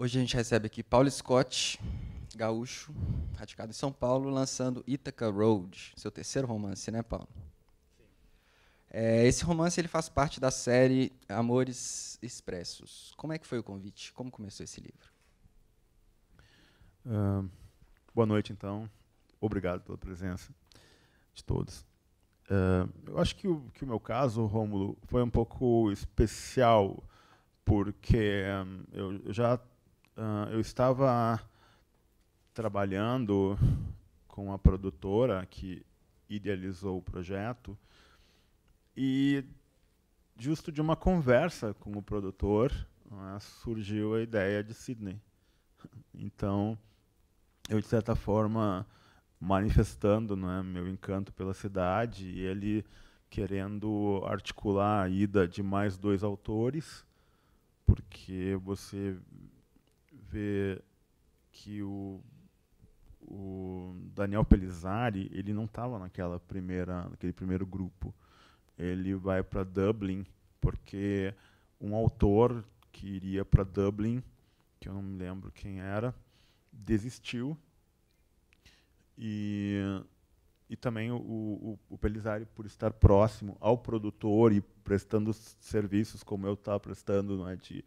Hoje a gente recebe aqui Paulo Scott, gaúcho, radicado em São Paulo, lançando Ithaca Road, seu terceiro romance, né, Paulo? Sim. É, esse romance ele faz parte da série Amores Expressos. Como é que foi o convite? Como começou esse livro? Uh, boa noite, então. Obrigado pela presença de todos. Uh, eu acho que o, que o meu caso, Rômulo, foi um pouco especial, porque ah, um, eu já uh, eu estava trabalhando com a produtora que idealizou o projeto e justo de uma conversa com o produtor uh, surgiu a ideia de Sydney. Então, eu de certa forma manifestando é, meu encanto pela cidade e ele querendo articular a ida de mais dois autores, porque você que o, o Daniel Pelizari ele não estava naquela primeira naquele primeiro grupo ele vai para Dublin porque um autor que iria para Dublin que eu não me lembro quem era desistiu e e também o, o, o Pelizari, por estar próximo ao produtor e prestando serviços como eu estava prestando, não é, de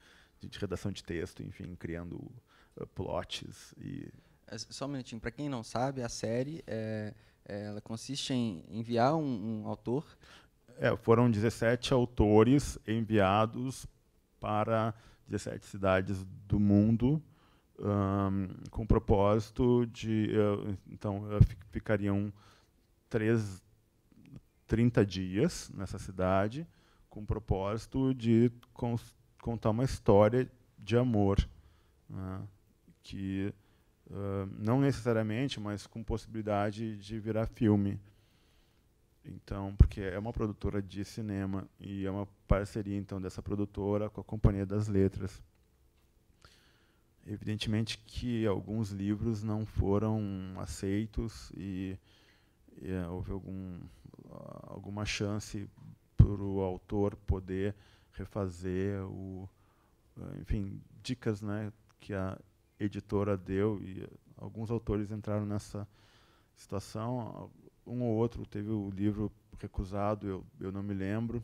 de redação de texto, enfim, criando uh, plots e é, só um minutinho. Para quem não sabe, a série é, é, ela consiste em enviar um, um autor. É, foram 17 autores enviados para 17 cidades do mundo um, com o propósito de. Uh, então, eh, ficariam três, 30 dias nessa cidade com o propósito de contar uma história de amor né, que uh, não necessariamente, mas com possibilidade de virar filme. Então, porque é uma produtora de cinema e é uma parceria então dessa produtora com a Companhia das Letras. Evidentemente que alguns livros não foram aceitos e, e eh, houve algum, alguma chance para o autor poder refazer o eh, enfim dicas né que a editora deu e alguns autores entraram nessa situação um ou outro teve o livro recusado eu, eu não me lembro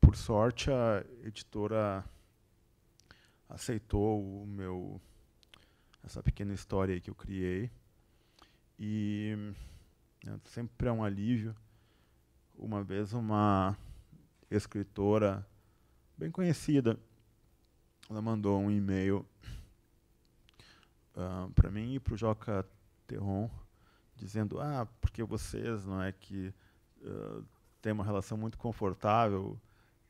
por sorte a editora aceitou o meu essa pequena história que eu criei e né, sempre é um alívio uma vez uma escritora bem conhecida. Ela mandou um e-mail uh, ah, para mim e para o Joca Terron, dizendo: Ah, porque vocês não é que uh, têm uma relação muito confortável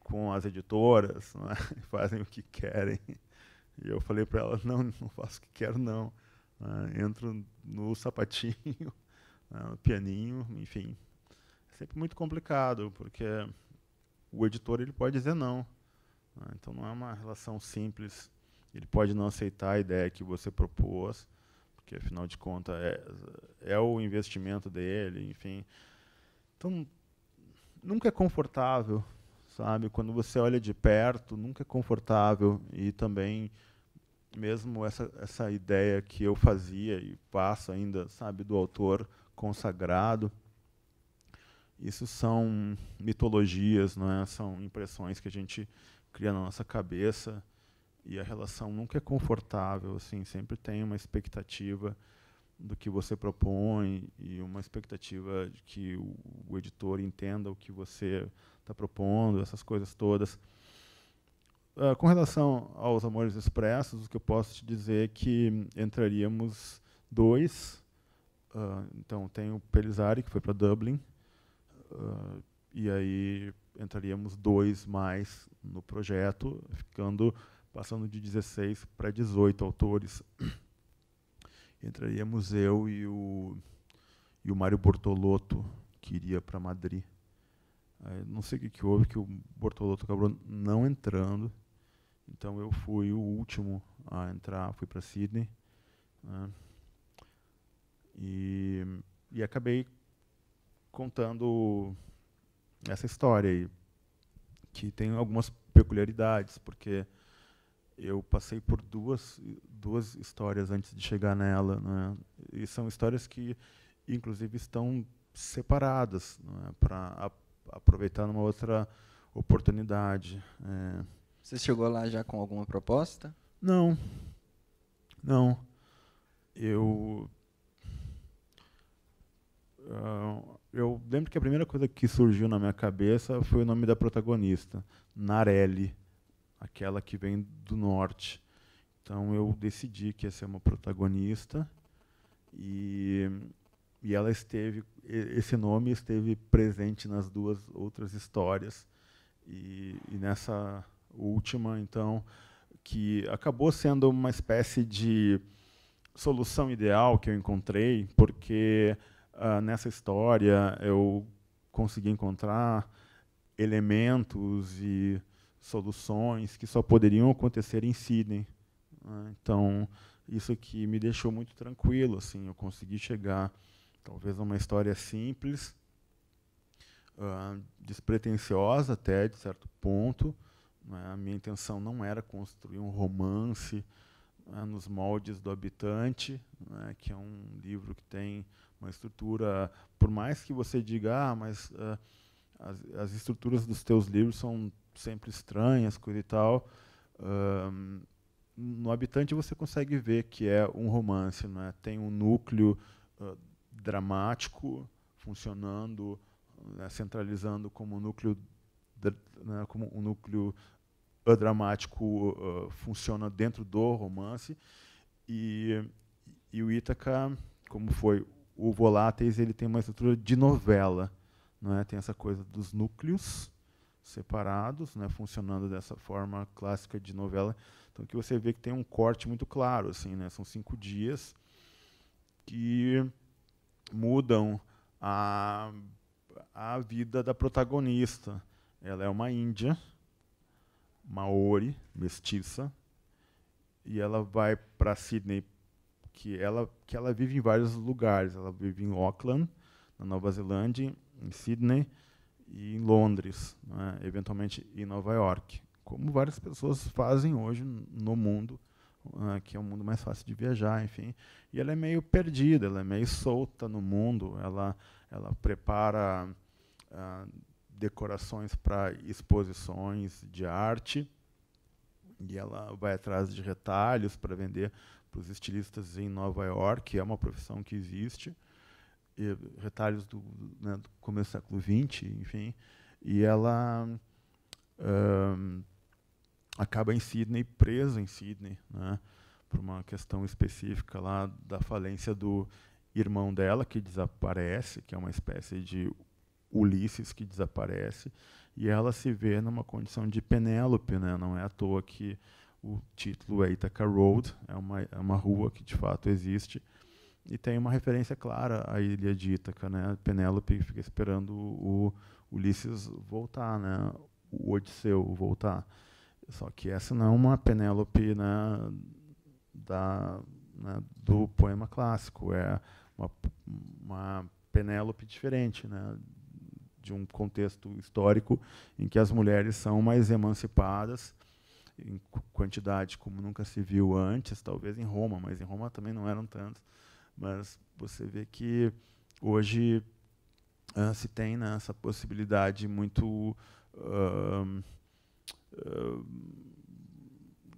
com as editoras, não é? fazem o que querem. E eu falei para ela: Não, não faço o que quero, não. Uh, entro no sapatinho, né, no pianinho, enfim. É sempre muito complicado, porque o editor ele pode dizer não. Né? Então não é uma relação simples. Ele pode não aceitar a ideia que você propôs, porque afinal de contas é, é o investimento dele, enfim. Então nunca é confortável, sabe? Quando você olha de perto, nunca é confortável e também mesmo essa essa ideia que eu fazia e passo ainda, sabe, do autor consagrado, isso são mitologias, não é? São impressões que a gente cria na nossa cabeça e a relação nunca é confortável, assim, sempre tem uma expectativa do que você propõe e uma expectativa de que o, o editor entenda o que você está propondo, essas coisas todas. Uh, com relação aos Amores Expressos, o que eu posso te dizer é que entraríamos dois. Uh, então, tem o Pelizari, que foi para Dublin, uh, e aí entraríamos dois mais no projeto, ficando passando de 16 para 18 autores. Entraríamos eu e o, e o Mário Bortolotto, que iria para Madrid. não sei o que, que houve, que o Bortolotto acabou não entrando. Então eu fui o último a entrar, fui para Sydney. Né? E, e acabei contando essa história aí, que tem algumas peculiaridades, porque eu passei por duas, duas histórias antes de chegar nela. Né? E são histórias que, inclusive, estão separadas né? para aproveitar numa outra oportunidade. É. Você chegou lá já com alguma proposta? Não. Não. Eu ah, eu lembro que a primeira coisa que surgiu na minha cabeça foi o nome da protagonista, Narelle, aquela que vem do norte. Então eu decidi que ia ser uma protagonista e, e ela esteve esse nome esteve presente nas duas outras histórias e, e nessa última então que acabou sendo uma espécie de solução ideal que eu encontrei porque uh, nessa história eu consegui encontrar elementos e soluções que só poderiam acontecer em Sydney. Né? Então, isso que me deixou muito tranquilo, assim, eu consegui chegar talvez a uma história simples, uh, despretensiosa até de certo ponto. Né? A minha intenção não era construir um romance né, nos moldes do Habitante, né? que é um livro que tem uma estrutura, por mais que você diga, ah, mas uh, as, as, estruturas dos teus livros são sempre estranhas, coisa e tal, uh, no Habitante você consegue ver que é um romance, não é? tem um núcleo uh, dramático funcionando, né, centralizando como um núcleo, né, como um núcleo ah, dramático funciona dentro do romance, e, e o Ítaca, como foi o Voláteis ele tem uma estrutura de novela, não é? Tem essa coisa dos núcleos separados, né, funcionando dessa forma clássica de novela. Então que você vê que tem um corte muito claro, assim, né? São cinco dias que mudam a a vida da protagonista. Ela é uma índia, maori, mestiça, e ela vai para Sydney que ela que ela vive em vários lugares. Ela vive em Auckland, na Nova Zelândia, em Sydney e em Londres, né, eventualmente em Nova York, como várias pessoas fazem hoje no mundo, uh, que é um mundo mais fácil de viajar, enfim. E ela é meio perdida, ela é meio solta no mundo. Ela ela prepara uh, decorações para exposições de arte e ela vai atrás de retalhos para vender para os estilistas em Nova York, é uma profissão que existe, e, retalhos do, né, do começo do século XX, enfim, e ela um, acaba em Sydney, presa em Sydney, né, por uma questão específica lá da falência do irmão dela, que desaparece, que é uma espécie de Ulisses que desaparece, e ela se vê numa condição de Penélope, né, não é à toa que o título é Ithaca Road, é uma, é uma rua que de fato existe e tem uma referência clara à ilha de Ítaca, né? Penélope fica esperando o Ulisses voltar, né? O Odisseu voltar. Só que essa não é uma Penélope, né, da né, do poema clássico, é uma, uma Penélope diferente, né? De um contexto histórico em que as mulheres são mais emancipadas em quantidade como nunca se viu antes, talvez em Roma, mas em Roma também não eram tantos. Mas você vê que hoje uh, se tem né, essa possibilidade muito. Uh, uh,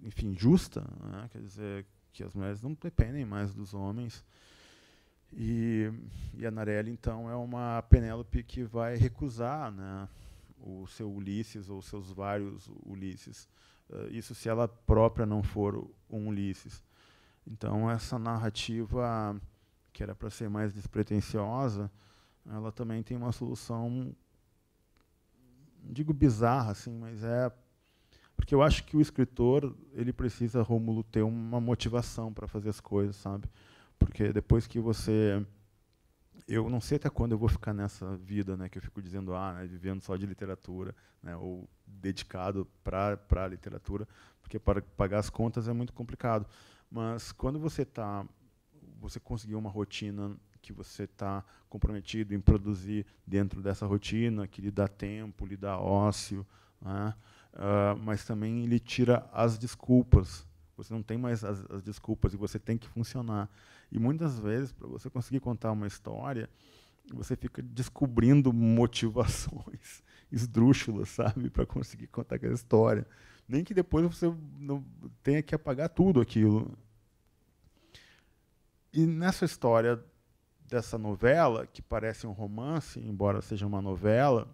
enfim, justa, né? quer dizer, que as mulheres não dependem mais dos homens. E, e a Narelli, então, é uma Penélope que vai recusar né, o seu Ulisses, ou seus vários Ulisses, eh, isso se ela própria não for um Ulisses. Então, essa narrativa, que era para ser mais despretensiosa, ela também tem uma solução, digo bizarra, assim, mas é. Porque eu acho que o escritor, ele precisa, Rômulo, ter uma motivação para fazer as coisas, sabe? Porque depois que você eu não sei até quando eu vou ficar nessa vida, né, que eu fico dizendo, ah, né, vivendo só de literatura, né, ou dedicado para a literatura, porque para pagar as contas é muito complicado. Mas quando você tá, você conseguiu uma rotina que você está comprometido em produzir dentro dessa rotina, que lhe dá tempo, lhe dá ócio, né, uh, mas também lhe tira as desculpas. Você não tem mais as, as desculpas e você tem que funcionar. E muitas vezes, para você conseguir contar uma história, você fica descobrindo motivações esdrúxulas, sabe, para conseguir contar aquela história. Nem que depois você não tenha que apagar tudo aquilo. E nessa história dessa novela, que parece um romance, embora seja uma novela,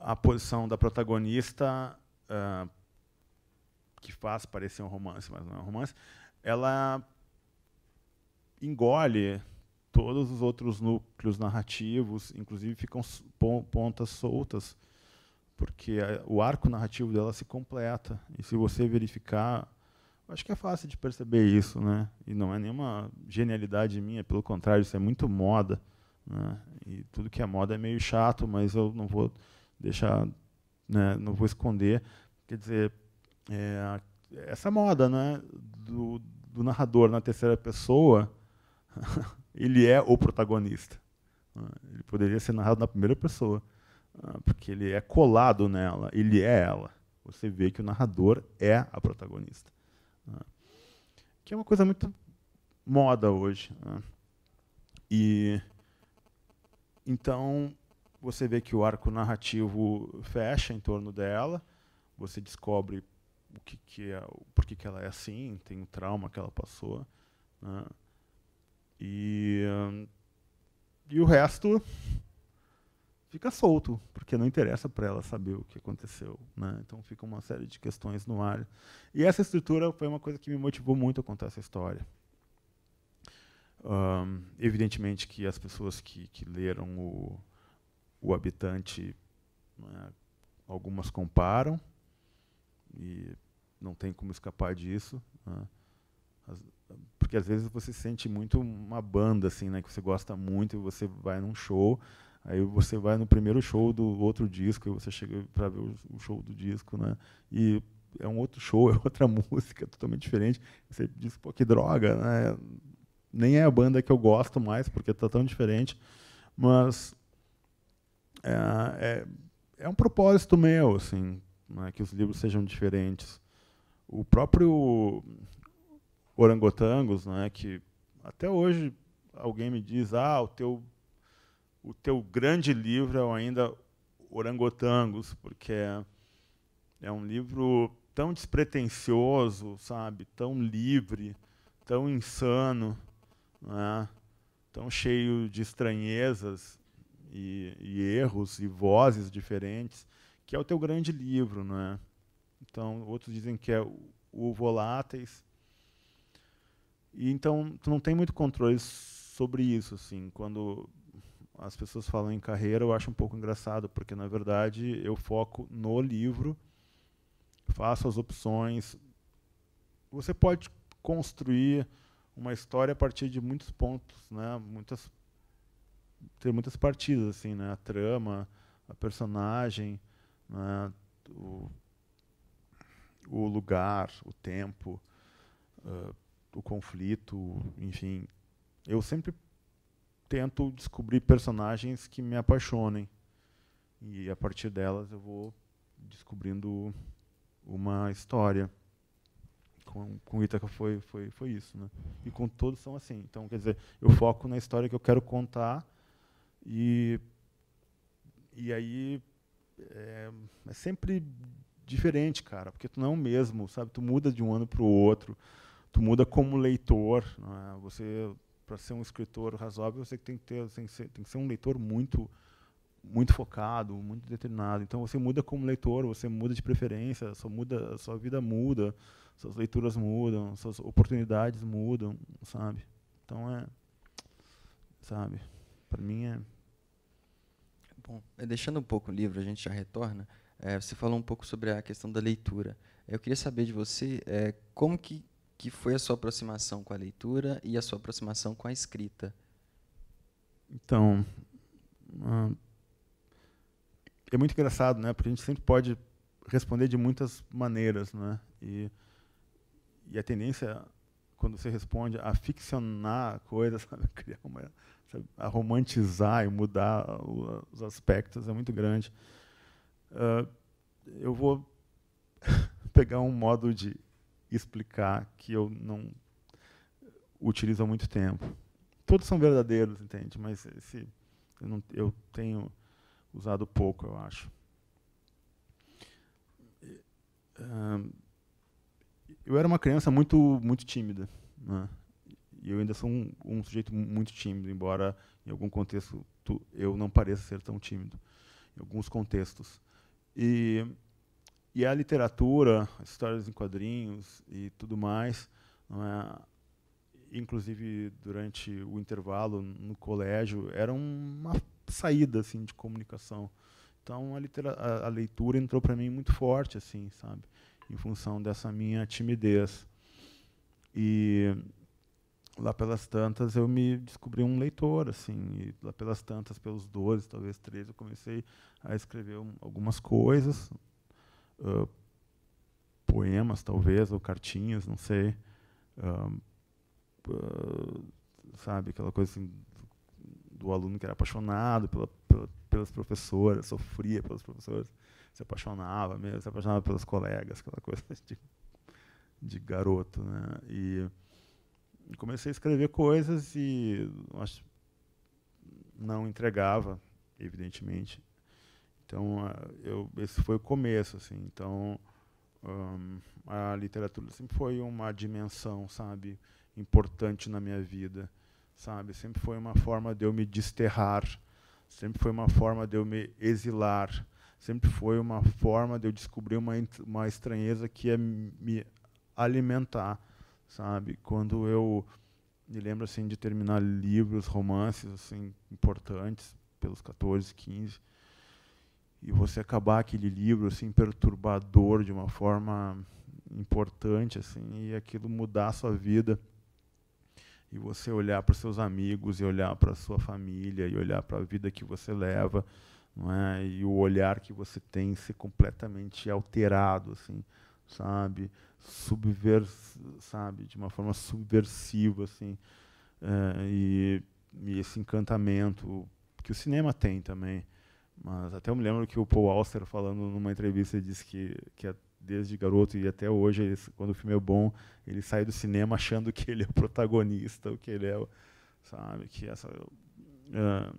a posição da protagonista, uh, que faz parecer um romance, mas não é um romance, ela engole todos os outros núcleos narrativos, inclusive ficam pontas soltas, porque o arco narrativo dela se completa. E se você verificar, acho que é fácil de perceber isso, né? E não é nenhuma genialidade minha, pelo contrário, isso é muito moda. Né? E tudo que é moda é meio chato, mas eu não vou deixar, né? não vou esconder. Quer dizer, é, essa moda né? do, do narrador na terceira pessoa ele é o protagonista. Ah, ele poderia ser narrado na primeira pessoa, ah, porque ele é colado nela, ele é ela. Você vê que o narrador é a protagonista. Ah, que é uma coisa muito moda hoje. E então você vê que o arco narrativo fecha em torno dela, você descobre o que, que é, por que, que ela é assim, tem o trauma que ela passou. Né. E, e o resto fica solto, porque não interessa para ela saber o que aconteceu. Né? Então fica uma série de questões no ar. E essa estrutura foi uma coisa que me motivou muito a contar essa história. Um, evidentemente que as pessoas que, que leram o, o Habitante, né, algumas comparam, e não tem como escapar disso. Né? As, porque às vezes você sente muito uma banda assim, né, que você gosta muito e você vai num show, aí você vai no primeiro show do outro disco e você chega para ver o show do disco, né? E é um outro show, é outra música, totalmente diferente. Você diz, pô, que droga, né? Nem é a banda que eu gosto mais, porque tá tão diferente, mas é, é, é um propósito meu, assim, né, que os livros sejam diferentes. O próprio orangotangos, né, que até hoje alguém me diz, ah, o teu, o teu grande livro é ainda Orangotangos, porque é, é um livro tão despretensioso, sabe, tão livre, tão insano, né, tão cheio de estranhezas e, e, erros e vozes diferentes, que é o teu grande livro, né? Então, outros dizem que é o Voláteis, e então, tu não tem muito controle sobre isso, assim. Quando as pessoas falam em carreira, eu acho um pouco engraçado, porque, na verdade, eu foco no livro, faço as opções. Você pode construir uma história a partir de muitos pontos, né? Muitas ter muitas partidas assim, né? A trama, a personagem, né? o, o lugar, o tempo, uh, o conflito, enfim. Eu sempre tento descobrir personagens que me apaixonem. E a partir delas eu vou descobrindo uma história. Com, com Ítaca foi, foi, foi isso. Né? E com todos são assim. Então, quer dizer, eu foco na história que eu quero contar e, e aí é, é sempre diferente, cara, porque tu não é o mesmo, sabe? Tu muda de um ano para o outro tu muda como leitor. É? Você, para ser um escritor razoável, você tem que, ter, tem, que ser, tem que ser um leitor muito muito focado, muito determinado. Então você muda como leitor, você muda de preferência, sua muda, sua vida muda, suas leituras mudam, suas oportunidades mudam, sabe? Então é, sabe? Para mim é bom. É, deixando um pouco o livro, a gente já retorna. É, você falou um pouco sobre a questão da leitura. Eu queria saber de você é, como que que foi a sua aproximação com a leitura e a sua aproximação com a escrita? Então, ah, é muito engraçado, né? Porque a gente sempre pode responder de muitas maneiras, né? E, e a tendência quando você responde a ficcionar coisas, criar uma, sabe? a romantizar e mudar o, os aspectos é muito grande. Uh, eu vou pegar um modo de explicar que eu não utilizo há muito tempo. Todos são verdadeiros, entende? Mas esse, eu, não, eu tenho usado pouco, eu acho. Eu era uma criança muito, muito tímida. Né? E eu ainda sou um, um, sujeito muito tímido, embora em algum contexto tu, eu não pareça ser tão tímido. Em alguns contextos. E e a literatura, histórias em quadrinhos e tudo mais, é? inclusive durante o intervalo no colégio, era uma saída assim de comunicação. Então a, a, a leitura entrou para mim muito forte assim, sabe, em função dessa minha timidez. E lá pelas tantas eu me descobri um leitor assim lá pelas tantas pelos 12 talvez 13 eu comecei a escrever algumas coisas uh, poemas, talvez, ou cartinhas, não sei. Uh, uh, sabe, aquela coisa assim, do aluno que era apaixonado pela, pela, pelas professoras, sofria pelas professoras, se apaixonava mesmo, se apaixonava pelas colegas, aquela coisa de, de garoto. Né? E comecei a escrever coisas e acho, não entregava, evidentemente. Então, ah, eu, esse foi o começo, assim. Então, um, a literatura sempre foi uma dimensão, sabe, importante na minha vida, sabe? Sempre foi uma forma de eu me desterrar, sempre foi uma forma de eu me exilar, sempre foi uma forma de eu descobrir uma, uma estranheza que é me alimentar, sabe? Quando eu me lembro assim de terminar livros, romances assim importantes pelos 14, 15, e você acabar aquele livro assim perturbador de uma forma importante assim e aquilo mudar a sua vida e você olhar para os seus amigos e olhar para a sua família e olhar para a vida que você leva não é? e o olhar que você tem ser completamente alterado assim sabe subvers sabe de uma forma subversiva assim é, e, e esse encantamento que o cinema tem também mas até eu me lembro que o Paul Auster, falando numa entrevista, disse que, que é desde garoto e até hoje, ele, quando o filme é bom, ele sai do cinema achando que ele é o protagonista, o que ele é, sabe? Que é essa, uh,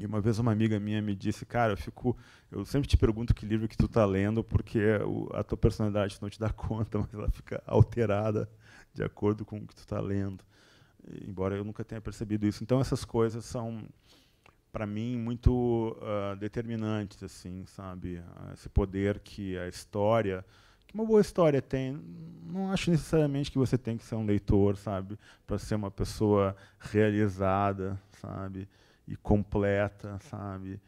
e uma vez uma amiga minha me disse, cara, eu fico, eu sempre te pergunto que livro que tu está lendo, porque a tua personalidade não te dá conta, mas ela fica alterada de acordo com o que tu está lendo. E, embora eu nunca tenha percebido isso. Então essas coisas são para mim muito uh, determinantes assim sabe ah, esse poder que a história que uma boa história tem não acho necessariamente que você tem que ser um leitor sabe para ser uma pessoa realizada sabe e completa sabe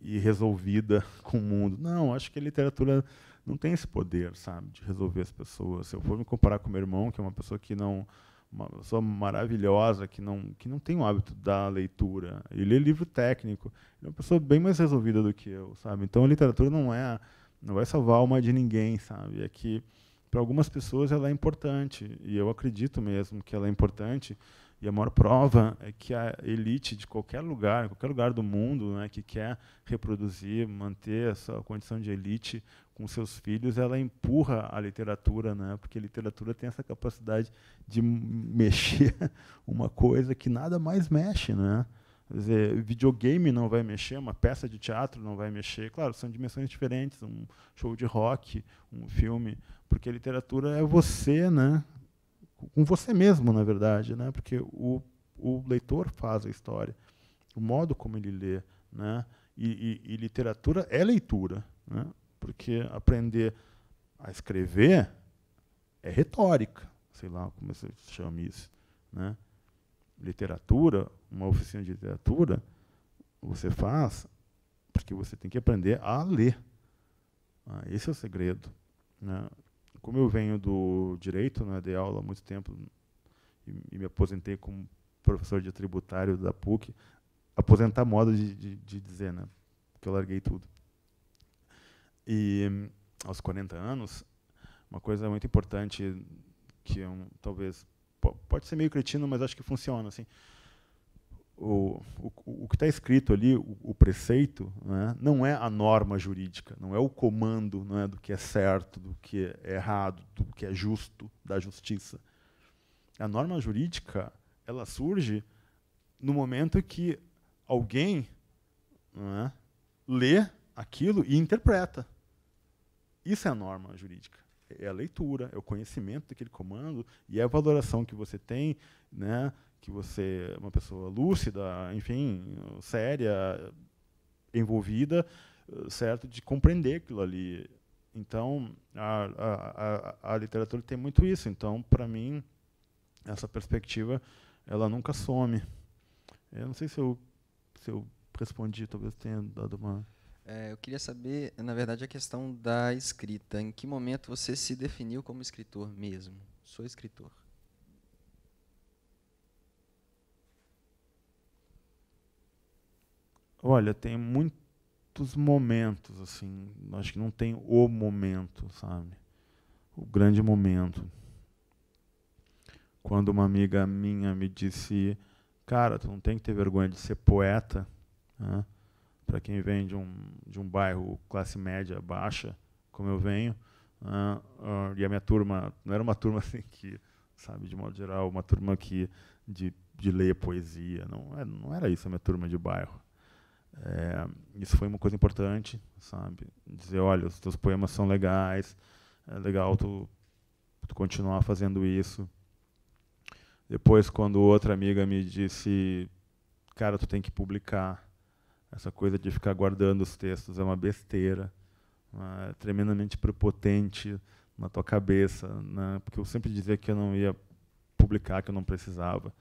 e resolvida com o mundo não acho que a literatura não tem esse poder sabe de resolver as pessoas se eu for me comparar com meu irmão que é uma pessoa que não uma pessoa maravilhosa que não, que não tem o hábito da leitura. Ele lê é livro técnico. Ele é uma pessoa bem mais resolvida do que eu, sabe? Então a literatura não é não vai salvar a alma de ninguém, sabe? É que para algumas pessoas ela é importante e eu acredito mesmo que ela é importante. E a maior prova é que a elite de qualquer lugar, qualquer lugar do mundo, né, que quer reproduzir, manter essa condição de elite, com seus filhos, ela empurra a literatura, né? porque a literatura tem essa capacidade de mexer uma coisa que nada mais mexe. Né? Quer dizer, videogame não vai mexer, uma peça de teatro não vai mexer. Claro, são dimensões diferentes, um show de rock, um filme, porque a literatura é você, né? com você mesmo, na verdade, né? porque o, o leitor faz a história, o modo como ele lê. Né? E, e, e literatura é leitura. Né? porque aprender a escrever é retórica, sei lá como se chama isso, né? Literatura, uma oficina de literatura, você faz porque você tem que aprender a ler. Ah, esse é o segredo. Né? Como eu venho do direito, né, dei aula há muito tempo e, e me aposentei como professor de tributário da PUC, aposentar moda de, de, de dizer, né? Porque eu larguei tudo. E hum, aos 40 anos, uma coisa muito importante que um, talvez pode ser meio cretino, mas acho que funciona assim. O, o, o que está escrito ali, o, o preceito, né, não é a norma jurídica, não é o comando não é, do que é certo, do que é errado, do que é justo, da justiça. A norma jurídica ela surge no momento que alguém né, lê aquilo e interpreta. Isso é a norma jurídica. É, é a leitura, é o conhecimento daquele comando e é a valoração que você tem, né, que você é uma pessoa lúcida, enfim, séria, envolvida, certo, de compreender aquilo ali. Então, a, a, a, a literatura tem muito isso. Então, para mim, essa perspectiva, ela nunca some. Eu não sei se eu, se eu respondi, talvez tenha dado uma... É, eu queria saber, na verdade, a questão da escrita. Em que momento você se definiu como escritor mesmo? Sou escritor. Olha, tem muitos momentos, assim. Acho que não tem o momento, sabe? O grande momento. Quando uma amiga minha me disse, cara, tu não tem que ter vergonha de ser poeta. Né? para quem vem de um, de um bairro classe média baixa, como eu venho, uh, uh, e a minha turma não era uma turma assim que, sabe, de modo geral, uma turma que de, de ler poesia, não, é, não era isso a minha turma de bairro. É, isso foi uma coisa importante, sabe? Dizer, olha, os teus poemas são legais, é legal tu, tu continuar fazendo isso. Depois, quando outra amiga me disse, cara, tu tem que publicar, essa coisa de ficar guardando os textos é uma besteira, né, é tremendamente prepotente na tua cabeça, né? porque eu sempre dizia que eu não ia publicar, que eu não precisava,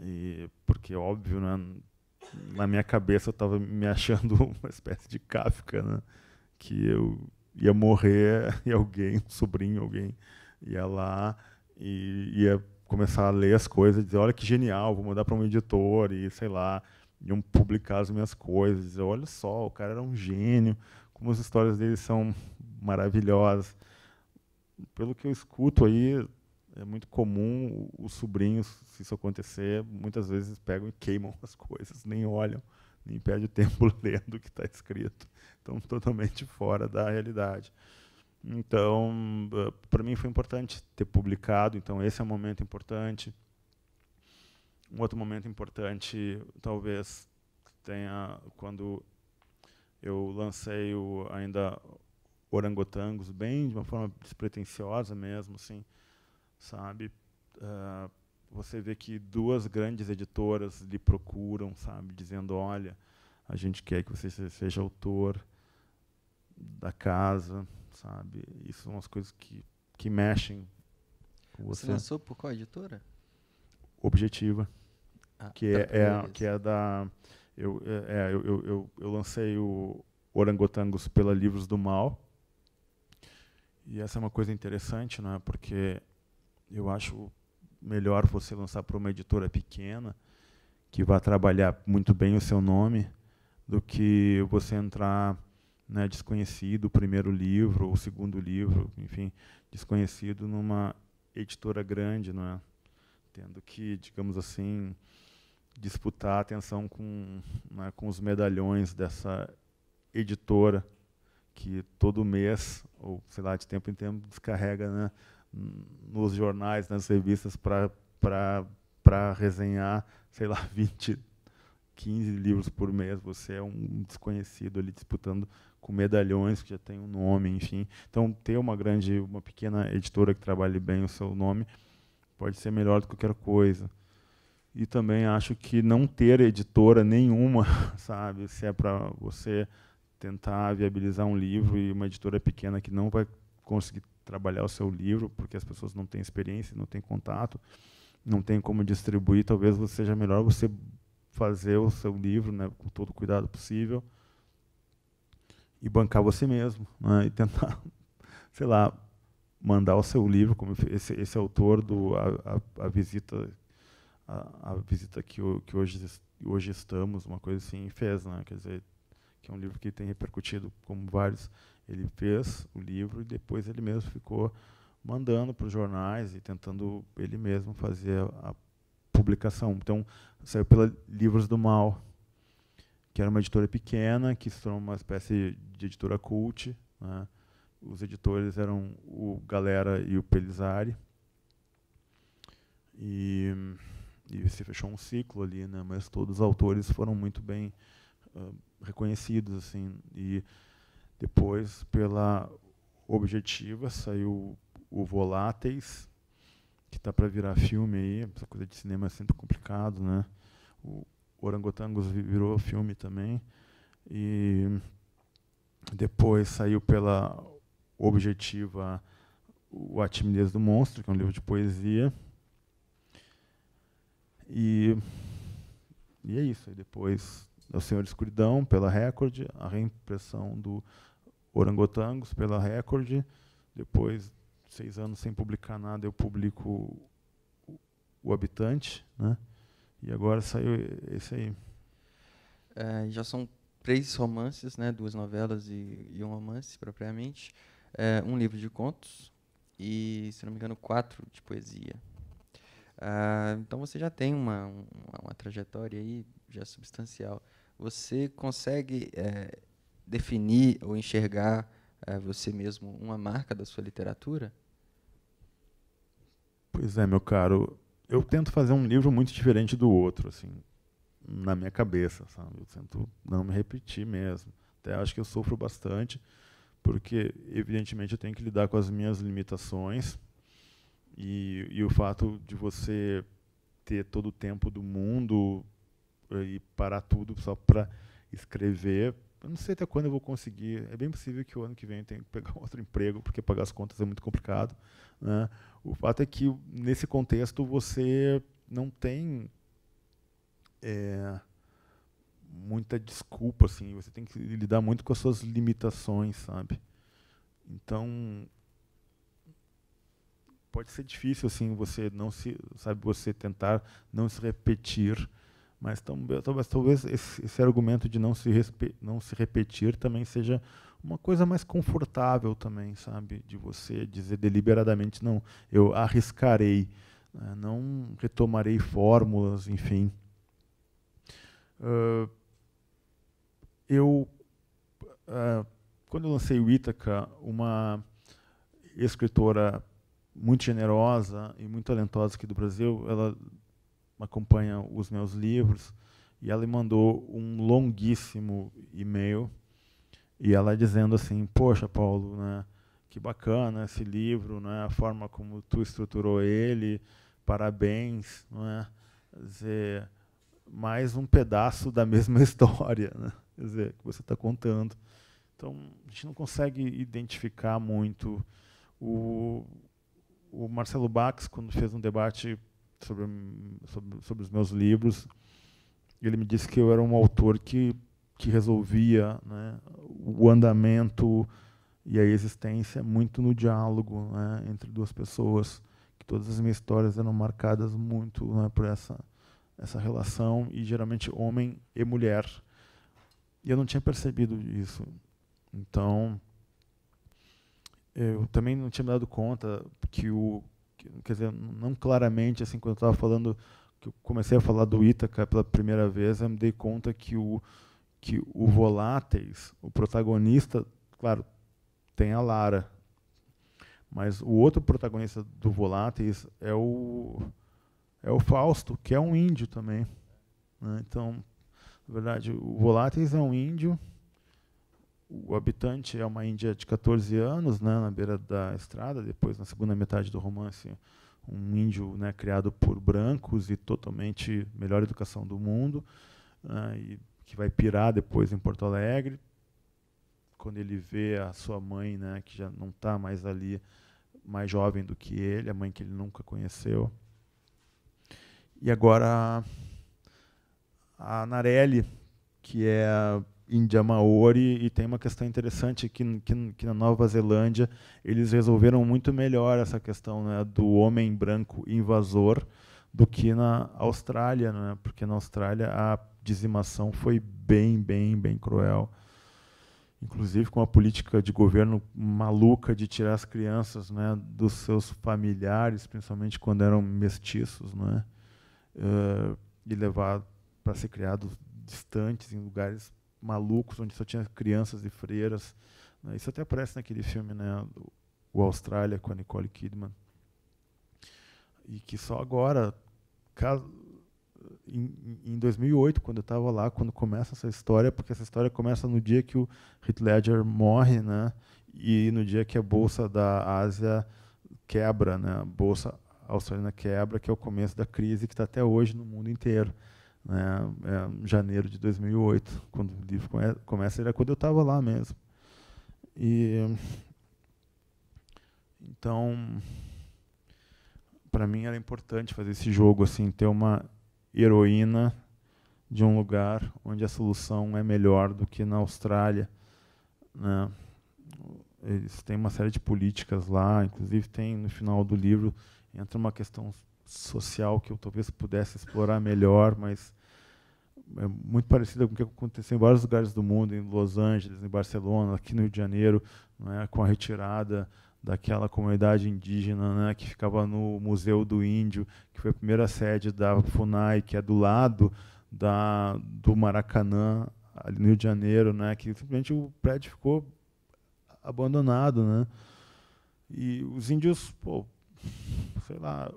e porque óbvio, né? na minha cabeça eu estava me achando uma espécie de Kafka, né? que eu ia morrer e alguém, um sobrinho, alguém ia lá e ia começar a ler as coisas e dizer, olha que genial, vou mandar para um editor e sei lá, iam publicar as minhas coisas. Olha só, o cara era um gênio, como as histórias dele são maravilhosas. Pelo que eu escuto aí, é muito comum os sobrinhos, se isso acontecer, muitas vezes pegam e queimam as coisas, nem olham, nem perde tempo lendo o que está escrito. Estão totalmente fora da realidade. Então, ah, para mim foi importante ter publicado, então esse é um momento importante. Um outro momento importante, talvez, tenha quando eu lancei o ainda orangotangos bem de uma forma despretensiosa mesmo, assim, sabe? Uh, você vê que duas grandes editoras lhe procuram, sabe, dizendo, olha, a gente quer que você seja autor da casa, sabe? Isso são as coisas que, que mexem com você. Você lançou por qual editora? objetiva, ah, que, tá, é, tá, é que é da... Eu, é, é, eu, eu, eu, eu lancei o Orangotangos pela Livros do Mal, e essa é uma coisa interessante, não é? porque eu acho melhor você lançar para uma editora pequena, que vai trabalhar muito bem o seu nome, do que você entrar né, desconhecido, o primeiro livro, ou o segundo livro, enfim, desconhecido numa editora grande, não é? tendo que, digamos assim, disputar a atenção com, né, com os medalhões dessa editora que todo mês, ou sei lá, de tempo em tempo, descarrega né, nos jornais, nas revistas, para resenhar, sei lá, 20, 15 livros por mês. Você é um desconhecido ali disputando com medalhões, que já tem um nome, enfim. Então, ter uma grande, uma pequena editora que trabalhe bem o seu nome pode ser melhor do que qualquer coisa. E também acho que não ter editora nenhuma, sabe, se é para você tentar viabilizar um livro e uma editora pequena que não vai conseguir trabalhar o seu livro, porque as pessoas não têm experiência, não têm contato, não tem como distribuir, talvez seja melhor você fazer o seu livro né, com todo o cuidado possível e bancar você mesmo né, e tentar, sei lá, mandar o seu livro, como esse, esse autor do a, a, a visita a, a, visita que, que hoje hoje estamos, uma coisa assim, fez, né? Quer dizer, que é um livro que tem repercutido como vários. Ele fez o livro e depois ele mesmo ficou mandando para os jornais e tentando ele mesmo fazer a, a publicação. Então, saiu pela Livros do Mal, que era uma editora pequena, que se tornou uma espécie de editora cult, né, os editores eram o Galera e o Pelizari. E, e se fechou um ciclo ali, né? Mas todos os autores foram muito bem uh, reconhecidos, assim. E depois, pela Objetiva, saiu o Voláteis, que está para virar filme aí. Essa coisa de cinema é sempre complicado, né? O Orangotangos virou filme também. E depois saiu pela objetiva o A Timidez do Monstro, que é um livro de poesia. E, e é isso. E depois O Senhor de Escuridão, pela Record, a reimpressão do Orangotangos, pela Record. Depois, seis anos sem publicar nada, eu publico O Habitante. Né? E agora saiu esse aí. É, já são três romances, né? duas novelas e, e um romance, propriamente é, um livro de contos e, se não me engano, quatro de poesia. Ah, então você já tem uma, uma, uma, trajetória aí já substancial. Você consegue é, definir ou enxergar é, você mesmo uma marca da sua literatura? Pois é, meu caro. Eu tento fazer um livro muito diferente do outro, assim, na minha cabeça, sabe? Eu tento não me repetir mesmo. Até acho que eu sofro bastante porque evidentemente eu tenho que lidar com as minhas limitações e, e o fato de você ter todo o tempo do mundo eh, e parar tudo só para escrever. Eu não sei até quando eu vou conseguir. É bem possível que o ano que vem eu tenha que pegar outro emprego, porque pagar as contas é muito complicado. Né? O fato é que, nesse contexto, você não tem. É, muita desculpa, assim, você tem que lidar muito com as suas limitações, sabe? Então pode ser difícil assim você não se sabe você tentar não se repetir, mas talvez, talvez esse, esse, argumento de não se não se repetir também seja uma coisa mais confortável também, sabe, de você dizer deliberadamente não, eu arriscarei, né? não retomarei fórmulas, enfim. Uh, eu uh, quando eu lancei o Ítaca, uma escritora muito generosa e muito talentosa aqui do Brasil, ela acompanha os meus livros e ela me mandou um longuíssimo e-mail e ela dizendo assim, poxa, Paulo, né, que bacana esse livro, né, a forma como tu estruturou ele, parabéns, né Quer dizer, mais um pedaço da mesma história, né? quer dizer, que você está contando. Então, a gente não consegue identificar muito. O, o Marcelo Bax, quando fez um debate sobre, sobre, sobre os meus livros, ele me disse que eu era um autor que, que resolvia né, o andamento e a existência muito no diálogo né, entre duas pessoas, que todas as minhas histórias eram marcadas muito né, por essa, essa relação, e geralmente homem e mulher. E eu não tinha percebido isso. Então, eu também não tinha me dado conta que o. quer dizer, não claramente, assim, quando eu estava falando, que eu comecei a falar do Ítaca pela primeira vez, eu me dei conta que o, que o Voláteis, o protagonista, claro, tem a Lara. Mas o outro protagonista do Voláteis é o, é o Fausto, que é um índio também. Né? Então, na é verdade, o Volátez é um índio, o habitante é uma índia de 14 anos, né, na beira da estrada, depois, na segunda metade do romance, um índio né, criado por brancos e totalmente melhor educação do mundo, né, e que vai pirar depois em Porto Alegre, quando ele vê a sua mãe, né, que já não está mais ali, mais jovem do que ele, a mãe que ele nunca conheceu. E agora a Narelli, que é índia maori, e tem uma questão interessante que, que, que, na Nova Zelândia eles resolveram muito melhor essa questão né, do homem branco invasor do que na Austrália, né, porque na Austrália a dizimação foi bem, bem, bem cruel. Inclusive com a política de governo maluca de tirar as crianças né, dos seus familiares, principalmente quando eram mestiços, né, uh, e levar para ser criado distantes, em lugares malucos, onde só tinha crianças e freiras. Né? Isso até aparece naquele filme, né, O Austrália, com a Nicole Kidman. E que só agora, caso, em, em 2008, quando eu estava lá, quando começa essa história, porque essa história começa no dia que o Heath Ledger morre, né? E no dia que a bolsa da Ásia quebra, né? A bolsa australiana quebra, que é o começo da crise que está até hoje no mundo inteiro né, é, janeiro de 2008, quando o livro começa, era é quando eu estava lá mesmo. E então, para mim era importante fazer esse jogo assim, ter uma heroína de um lugar onde a solução é melhor do que na Austrália, né? Eles têm uma série de políticas lá, inclusive tem no final do livro entra uma questão social que eu talvez pudesse explorar melhor, mas é muito parecida com o que aconteceu em vários lugares do mundo, em Los Angeles, em Barcelona, aqui no Rio de Janeiro, é, com a retirada daquela comunidade indígena né, que ficava no Museu do Índio, que foi a primeira sede da FUNAI, que é do lado da, do Maracanã, ali no Rio de Janeiro, né, que simplesmente o prédio ficou abandonado. Né? E os índios, pô, sei lá,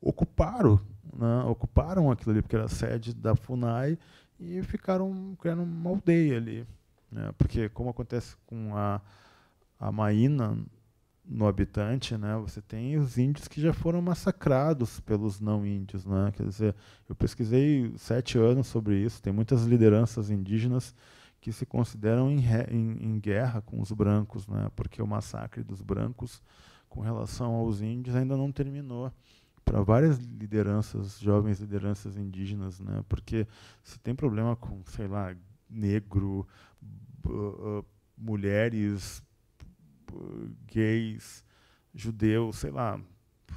ocuparam, né? ocuparam aquilo ali, porque era sede da FUNAI, e ficaram criando uma aldeia ali. Né? Porque, como acontece com a, a Maína no habitante, né? você tem os índios que já foram massacrados pelos não índios. Né? Quer dizer, eu pesquisei sete anos sobre isso, tem muitas lideranças indígenas que se consideram em, em, em guerra com os brancos, né? porque o massacre dos brancos com relação aos índios ainda não terminou para várias lideranças, jovens lideranças indígenas, né? Porque se tem problema com, sei lá, negro, ah, mulheres, gays, judeus, sei lá,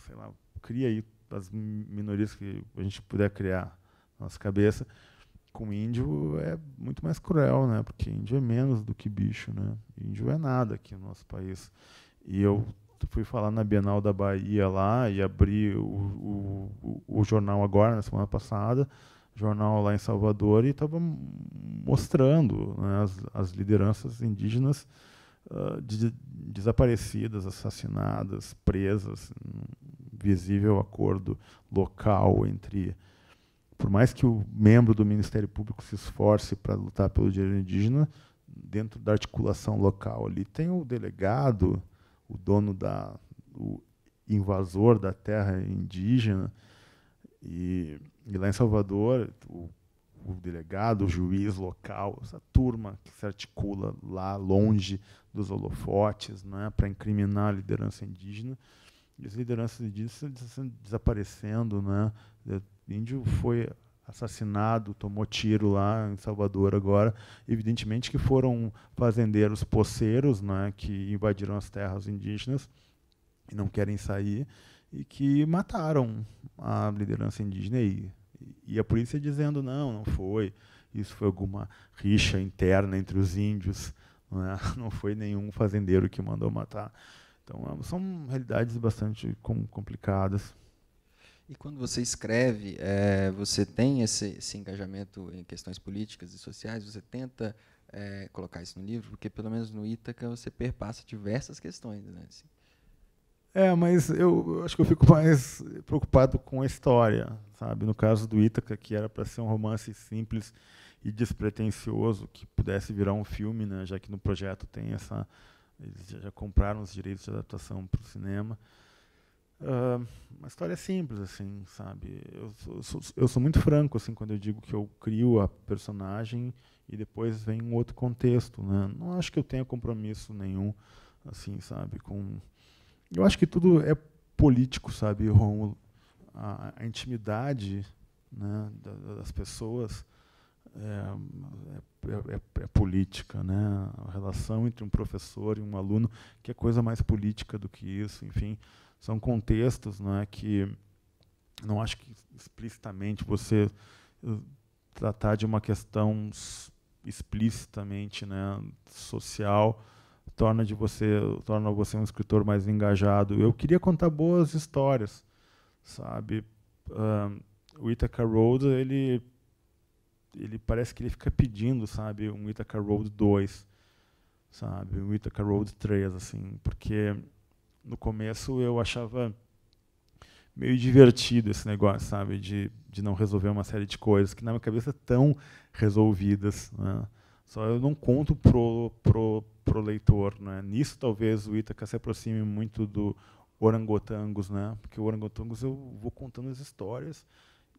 sei lá, cria aí as minorias que a gente puder criar na nossa cabeça. Com índio é muito mais cruel, né? Porque índio é menos do que bicho, né? Índio é nada aqui no nosso país. E eu fui falar na Bienal da Bahia lá e abri o, o, o, o jornal agora, na semana passada, jornal lá em Salvador, e estava mostrando né, as, as, lideranças indígenas uh, de, desaparecidas, assassinadas, presas, visível acordo local entre. Por mais que o membro do Ministério Público se esforce para lutar pelo direito indígena, dentro da articulação local ali tem o delegado, o dono da o invasor da terra indígena e, e lá em Salvador o, o, delegado, o juiz local, essa turma que se articula lá longe dos holofotes, é né, para incriminar a liderança indígena. E as lideranças indígenas estão desaparecendo, né? O índio foi assassinado, tomou tiro lá em Salvador agora. Evidentemente que foram fazendeiros poceiros, né, que invadiram as terras indígenas e não querem sair e que mataram a liderança indígena e, e a polícia dizendo não, não foi, isso foi alguma rixa interna entre os índios, não é? foi nenhum fazendeiro que mandou matar. Então é, são realidades bastante complicadas. E quando você escreve, é, você tem esse, esse, engajamento em questões políticas e sociais, você tenta é, colocar isso no livro, porque pelo menos no Ítaca você perpassa diversas questões. Né? Assim. É, mas eu acho que eu fico mais preocupado com a história, sabe? No caso do Ítaca, que era para ser um romance simples e despretensioso, que pudesse virar um filme, né? já que no projeto tem essa... Eles já compraram os direitos de adaptação para o cinema uma história simples, assim, sabe? Eu sou, eu sou muito franco, assim, quando eu digo que eu crio a personagem e depois vem um outro contexto, né? Não acho que eu tenha compromisso nenhum, assim, sabe? Com... Eu acho que tudo é político, sabe, Romulo? A, a intimidade né, das pessoas é, é, é, é, política, né? A relação entre um professor e um aluno, que é coisa mais política do que isso, enfim são contextos não é, que não acho que explicitamente você eh, tratar de uma questão explicitamente né, social torna de você torna você um escritor mais engajado eu queria contar boas histórias sabe um, o Ithaca Road ele ele parece que ele fica pedindo sabe um Ithaca Road 2 sabe um Ithaca Road 3 assim porque no começo eu achava meio divertido esse negócio, sabe, de, de não resolver uma série de coisas que na minha cabeça estão é resolvidas. Né? Só eu não conto pro pro pro leitor, né? Nisso talvez o Itaca se aproxime muito do Orangotangos, né? Porque o Orangotangos eu vou contando as histórias,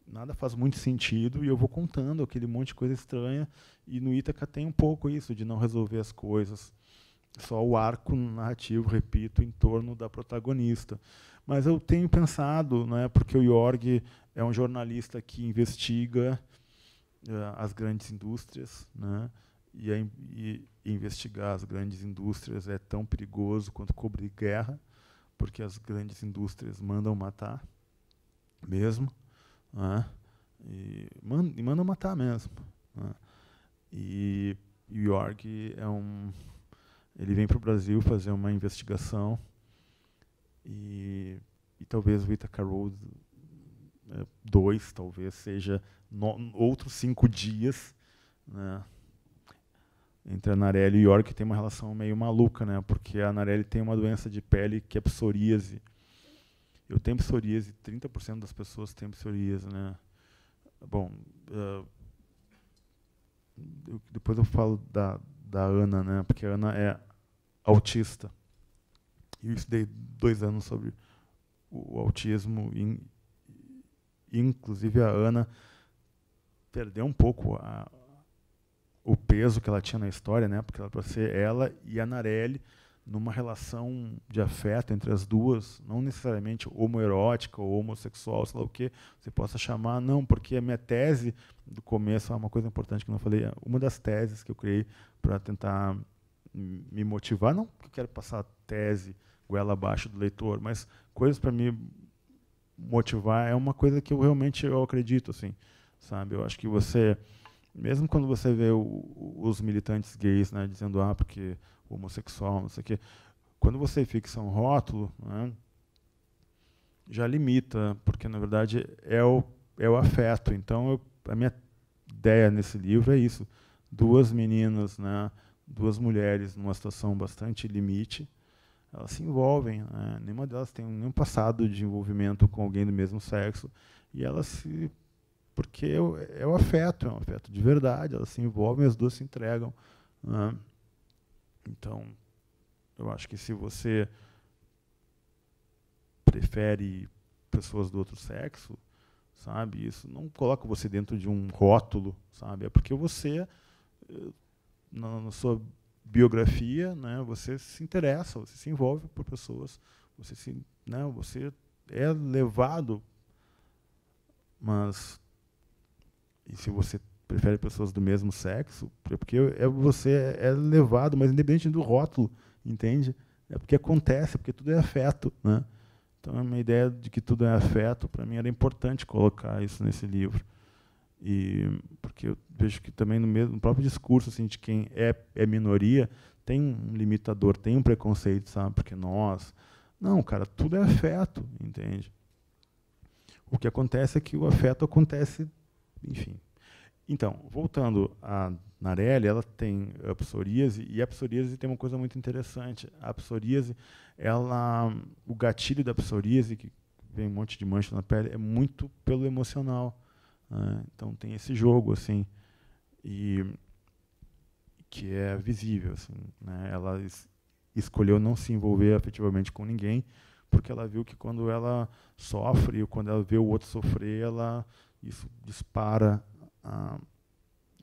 nada faz muito sentido e eu vou contando aquele monte de coisa estranha e no Itaca tem um pouco isso de não resolver as coisas só o arco narrativo, repito, em torno da protagonista. Mas eu tenho pensado, né, porque o Jorg é um jornalista que investiga uh, as grandes indústrias, né, e, a, e, investigar as grandes indústrias é tão perigoso quanto cobrir guerra, porque as grandes indústrias mandam matar mesmo, né, e, mandam matar mesmo. Né, e o Jorg é um ele vem para o Brasil fazer uma investigação e, e talvez o Itaca Road 2, é, talvez seja no, outros cinco dias né, entre a Narelli e York tem uma relação meio maluca, né, porque a Narelli tem uma doença de pele que é psoríase. Eu tenho psoríase, 30% das pessoas têm psoríase. Né. Bom, uh, eu, depois eu falo da, da Ana, né, porque a Ana é autista. Eu estudei dois anos sobre o autismo, e, inclusive a Ana perdeu um pouco a, o peso que ela tinha na história, né? Porque ela para ser ela e a Narelli numa relação de afeto entre as duas, não necessariamente homoerótica ou homossexual, sei lá o que você possa chamar, não, porque a minha tese do começo é uma coisa importante que eu não falei, é uma das teses que eu criei para tentar me motivar, não que eu quero passar a tese goela abaixo do leitor, mas coisas para me motivar é uma coisa que eu realmente eu acredito, assim, sabe? Eu acho que você, mesmo quando você vê o, os militantes gays, né, dizendo ah porque homossexual, não sei o quê, quando você fixa um rótulo, né, já limita, porque na verdade é o é o afeto. Então eu, a minha ideia nesse livro é isso: duas meninas, né? duas mulheres numa situação bastante limite, elas se envolvem. Né? Nenhuma delas tem nenhum passado de envolvimento com alguém do mesmo sexo e elas se porque é, é o afeto, é um afeto de verdade. Elas se envolvem, as duas se entregam. Né? Então, eu acho que se você prefere pessoas do outro sexo, sabe? Isso não coloca você dentro de um rótulo, sabe? É porque você eh, na, na sua biografia, né, você se interessa, você se envolve por pessoas, você se, né, você é levado, mas e se você prefere pessoas do mesmo sexo, é porque é, você é levado, mas independente do rótulo, entende? É porque acontece, porque tudo é afeto, né? Então é a minha ideia de que tudo é afeto para mim era importante colocar isso nesse livro. E porque eu vejo que também no, mesmo, no próprio discurso assim, de quem é, é minoria tem um limitador, tem um preconceito, sabe? Porque nós. Não, cara, tudo é afeto, entende? O que acontece é que o afeto acontece, enfim. Então, voltando a Narelli, ela tem a psoríase e a psoríase tem uma coisa muito interessante. A psoríase, ela, o gatilho da psoríase que vem um monte de mancha na pele é muito pelo emocional. Né? Então tem esse jogo assim e que é visível assim, né? Ela es escolheu não se envolver afetivamente com ninguém porque ela viu que quando ela sofre ou quando ela vê o outro sofrer, ela isso dispara a,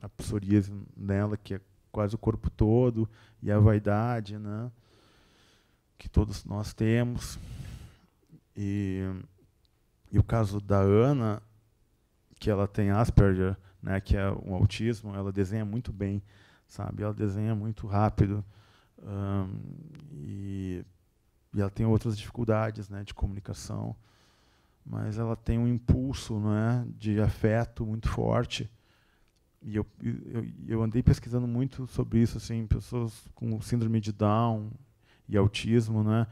a psoríase nela que é quase o corpo todo e a vaidade, né? Que todos nós temos. E, e o caso da Ana que ela tem Asperger, né, que é um autismo, ela desenha muito bem, sabe? Ela desenha muito rápido um, e, e, ela tem outras dificuldades, né, de comunicação, mas ela tem um impulso, né, de afeto muito forte. E eu, eu, eu andei pesquisando muito sobre isso, assim, pessoas com síndrome de Down e autismo, né?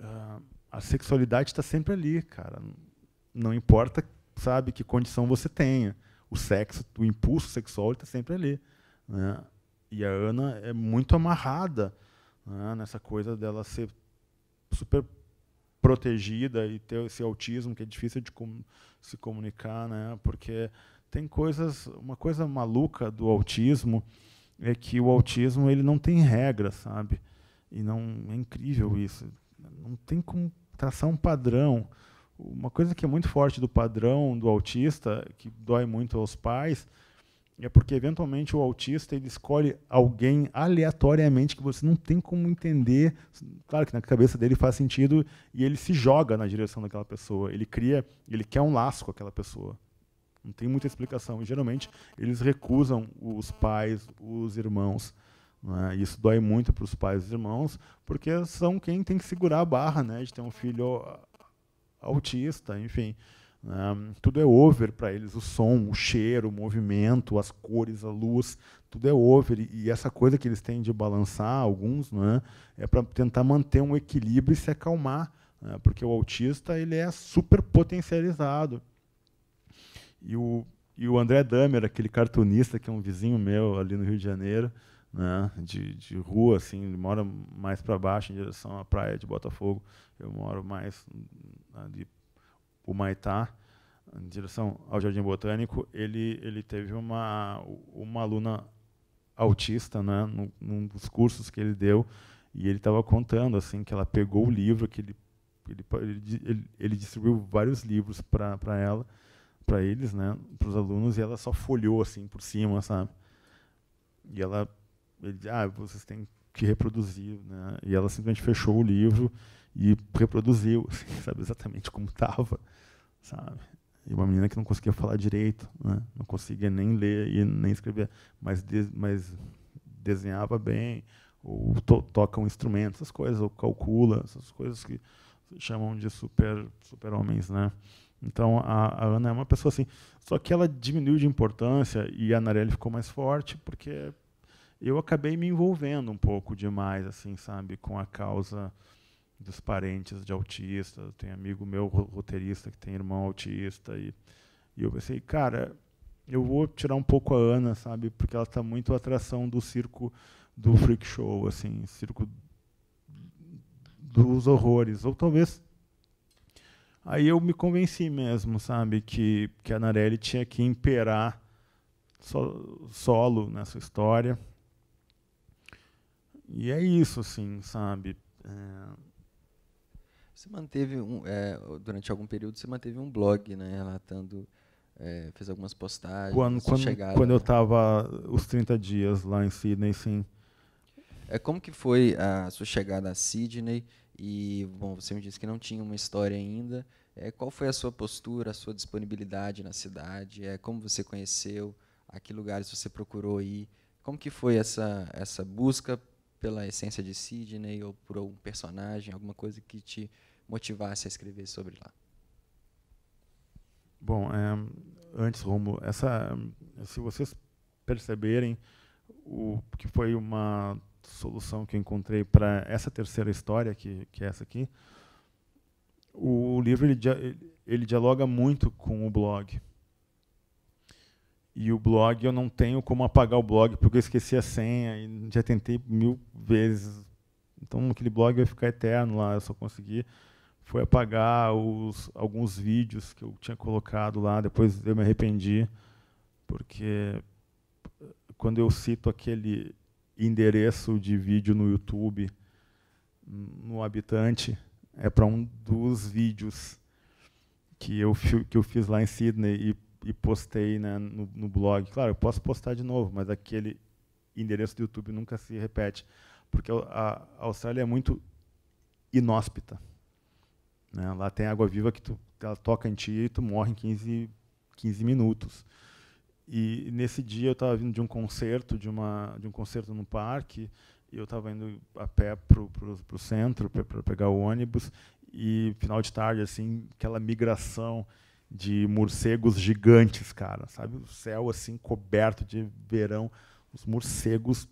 Uh, a sexualidade está sempre ali, cara. Não importa sabe que condição você tenha. O sexo, o impulso sexual está sempre ali. Né? E a Ana é muito amarrada né, nessa coisa dela ser super protegida e ter esse autismo que é difícil de com, se comunicar, né? Porque tem coisas, uma coisa maluca do autismo é que o autismo ele não tem regra, sabe? E não é incrível isso. Não tem como traçar um padrão. Uma coisa que é muito forte do padrão do autista, que dói muito aos pais, é porque eventualmente o autista ele escolhe alguém aleatoriamente que você não tem como entender. Claro que na cabeça dele faz sentido e ele se joga na direção daquela pessoa. Ele cria, ele quer um laço com aquela pessoa. Não tem muita explicação. E geralmente eles recusam os pais, os irmãos. Né? Isso dói muito para os pais e os irmãos, porque são quem tem que segurar a barra né, de ter um filho autista, enfim. Um, né? tudo é over para eles, o som, o cheiro, o movimento, as cores, a luz, tudo é over. E, e essa coisa que eles têm de balançar, alguns, né, é para tentar manter um equilíbrio e se acalmar, né, porque o autista ele é super potencializado. E o, e o André Damer, aquele cartunista que é um vizinho meu ali no Rio de Janeiro, né, de, de rua, assim, ele mora mais para baixo, em direção à praia de Botafogo. Eu moro mais ali, o Maitá, em direção ao Jardim Botânico. Ele, ele teve uma, uma aluna autista, né, num, dos cursos que ele deu, e ele estava contando, assim, que ela pegou o livro, que ele, ele, ele, ele distribuiu vários livros para ela, para eles, né, para os alunos, e ela só folheou, assim, por cima, sabe? E ela ele, ah, vocês têm que reproduzir, né? E ela simplesmente fechou o livro e reproduziu, assim, sabe exatamente como estava, sabe? E uma menina que não conseguia falar direito, né? não conseguia nem ler e nem escrever, mas, de, mas desenhava bem, ou to, toca um instrumento, essas coisas, ou calcula, essas coisas que chamam de super super homens, né? Então a, a, Ana é uma pessoa assim, só que ela diminuiu de importância e a Narelle ficou mais forte porque eu acabei me envolvendo um pouco demais, assim, sabe, com a causa dos parentes de autistas. Tem amigo meu roteirista que tem irmão autista e, e eu pensei, cara, eu vou tirar um pouco a Ana, sabe, porque ela está muito atração do circo do freak show, assim, circo dos horrores, ou talvez Aí eu me convenci mesmo, sabe, que, que a Narelle tinha que imperar solo nessa história. E é isso, assim, sabe? É... Você manteve um, é, durante algum período você manteve um blog, né, relatando, é, fez algumas postagens. Quando, quando, chegada, quando eu estava os 30 dias lá em Sydney, sim. É como que foi a sua chegada a Sydney? E bom, você me disse que não tinha uma história ainda. É, qual foi a sua postura, a sua disponibilidade na cidade? É como você conheceu? A que lugares você procurou ir? Como que foi essa essa busca pela essência de Sidney ou por algum personagem, alguma coisa que te motivasse a escrever sobre lá? Bom, é, antes, Romo, essa, se vocês perceberem o que foi uma solução que eu encontrei para essa terceira história que, que é essa aqui, o livro ele, ele dialoga muito com o blog. E o blog, eu não tenho como apagar o blog, porque eu esqueci a senha, e já tentei mil vezes. Então, aquele blog vai ficar eterno lá. Eu só consegui foi apagar os, alguns vídeos que eu tinha colocado lá. Depois eu me arrependi, porque eh, quando eu cito aquele endereço de vídeo no YouTube, no Habitante, é para um dos vídeos que eu, que eu fiz lá em Sydney. E e postei né, no, no, blog. Claro, eu posso postar de novo, mas aquele endereço do YouTube nunca se repete, porque a, a Austrália é muito inóspita. Né? Lá tem água viva que tu, ela toca em ti e tu morre em 15, 15 minutos. E nesse dia eu estava vindo de um concerto, de, uma, de um concerto no parque, e eu estava indo a pé para o centro para pegar o ônibus, e final de tarde, assim, aquela migração de morcegos gigantes, cara, sabe? O céu assim coberto de verão, os morcegos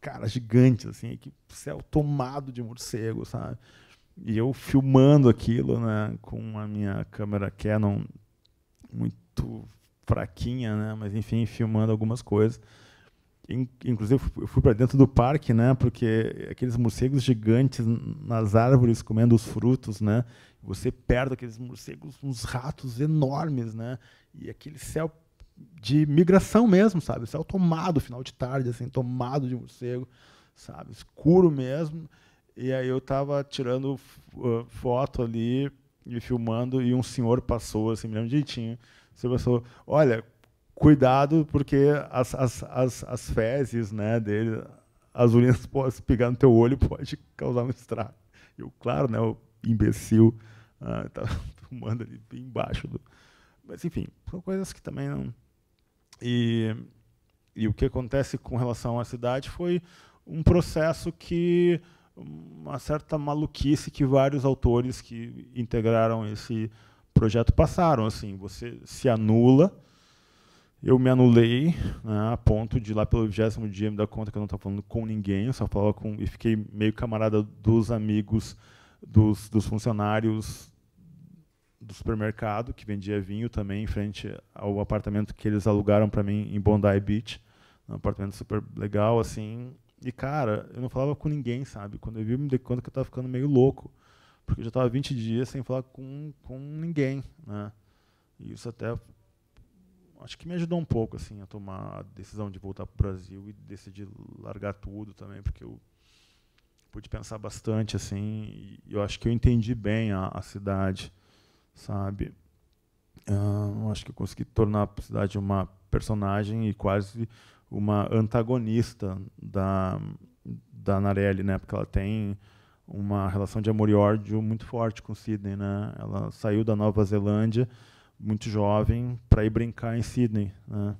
cara gigantes assim, que céu tomado de morcegos, sabe? E eu filmando aquilo, né, com a minha câmera Canon muito fraquinha, né, mas enfim, filmando algumas coisas. Inclusive, eu fui para dentro do parque, né? Porque aqueles morcegos gigantes nas árvores comendo os frutos, né? Você perde aqueles morcegos, uns ratos enormes, né? E aquele céu de migração mesmo, sabe? O céu tomado, final de tarde, assim, tomado de morcego, sabe? Escuro mesmo. E aí eu tava tirando ah, foto ali e filmando e um senhor passou, assim, me lembro direitinho. O senhor passou, olha, cuidado porque as, as, as, as fezes né, dele, as urinas pode pegar no teu olho pode causar um estrago. Eu, claro, né, o imbecil ah, tá fumando ali embaixo. Do... Mas, enfim, são coisas que também não. E, e o que acontece com relação à cidade foi um processo que uma certa maluquice que vários autores que integraram esse projeto passaram assim você se anula eu me anulei né, a ponto de lá pelo 20 dia me dar conta que eu não estava falando com ninguém eu só falava com e fiquei meio camarada dos amigos dos, dos funcionários do supermercado, que vendia vinho também, em frente ao apartamento que eles alugaram para mim em Bondi Beach. Um apartamento super legal, assim. E, cara, eu não falava com ninguém, sabe? Quando eu vi, me dei conta que eu estava ficando meio louco. Porque eu já estava 20 dias sem falar com, com ninguém, né? E isso até acho que me ajudou um pouco assim a tomar a decisão de voltar para o Brasil e decidir largar tudo também, porque eu pude pensar bastante assim. E eu acho que eu entendi bem a, a cidade, sabe? eu acho que eu consegui tornar a cidade uma personagem e quase uma antagonista da da Narelli, né? Porque ela tem uma relação de amor e ódio muito forte com Sydney, né? Ela saiu da Nova Zelândia muito jovem para ir brincar em Sydney, né?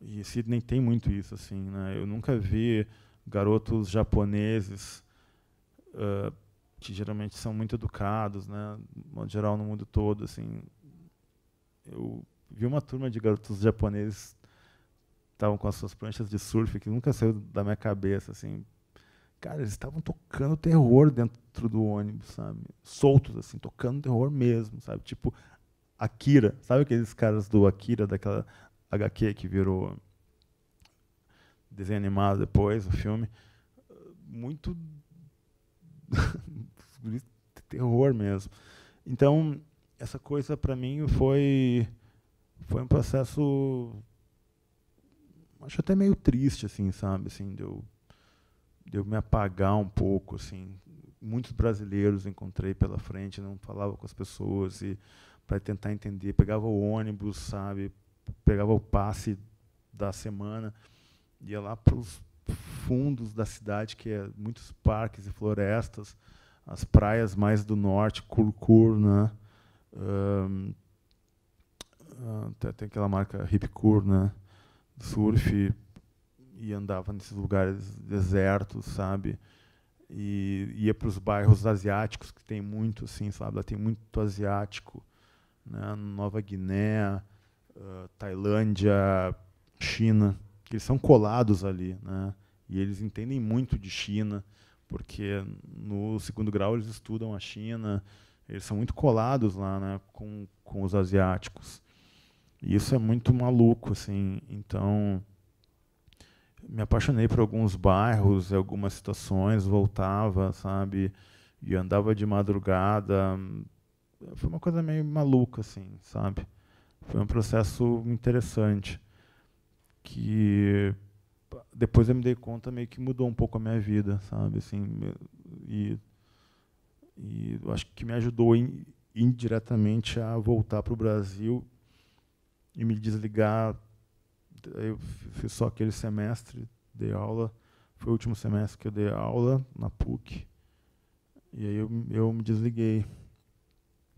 E Sydney tem muito isso assim, né? Eu nunca vi garotos japoneses uh, que geralmente são muito educados, né, no geral no mundo todo, assim. Eu vi uma turma de garotos japoneses estavam com as suas pranchas de surf que nunca saiu da minha cabeça, assim. Cara, eles estavam tocando terror dentro do ônibus, sabe? Soltos assim, tocando terror mesmo, sabe? Tipo Akira, sabe aqueles caras do Akira daquela HQ que virou desenho animado depois, o filme. Muito. terror mesmo. Então, essa coisa para mim foi foi um processo acho até meio triste assim, sabe, assim, de eu, de eu me apagar um pouco assim. Muitos brasileiros encontrei pela frente, não falava com as pessoas e para tentar entender, pegava o ônibus, sabe, pegava o passe da semana ia lá para os fundos da cidade, que é muitos parques e florestas, as praias mais do norte, Curcur, né? Um, tem aquela marca Ripcur, né? Surf, e andava nesses lugares desertos, sabe? E ia para os bairros asiáticos, que tem muito, assim, sabe? Lá tem muito asiático, né? Nova Guiné, uh, Tailândia, China eles são colados ali, né? E eles entendem muito de China, porque no segundo grau eles estudam a China, eles são muito colados lá, né, com, com os asiáticos. E isso é muito maluco, assim. Então, me apaixonei por alguns bairros, algumas situações, voltava, sabe, e andava de madrugada. Foi uma coisa meio maluca, assim, sabe? Foi um processo interessante que depois eu me dei conta meio que mudou um pouco a minha vida, sabe? Assim, e, e acho que me ajudou in, indiretamente a voltar para o Brasil e me desligar. Eu fiz só aquele semestre, dei aula. Foi o último semestre que eu dei aula na PUC. E aí eu, eu me desliguei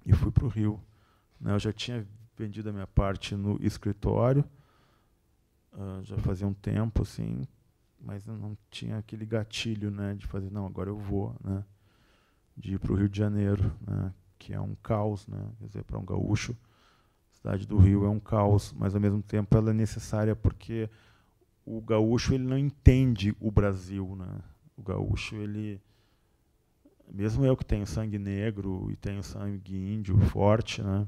e fui para o Rio. Né? Eu já tinha vendido a minha parte no escritório uh, já fazia um tempo, assim, mas não tinha aquele gatilho, né, de fazer, não, agora eu vou, né, de ir para o Rio de Janeiro, né, que é um caos, né, quer dizer, para um gaúcho, a cidade do Rio é um caos, mas ao mesmo tempo ela é necessária porque o gaúcho ele não entende o Brasil, né, o gaúcho ele mesmo eu que tenho sangue negro e tenho sangue índio forte, né?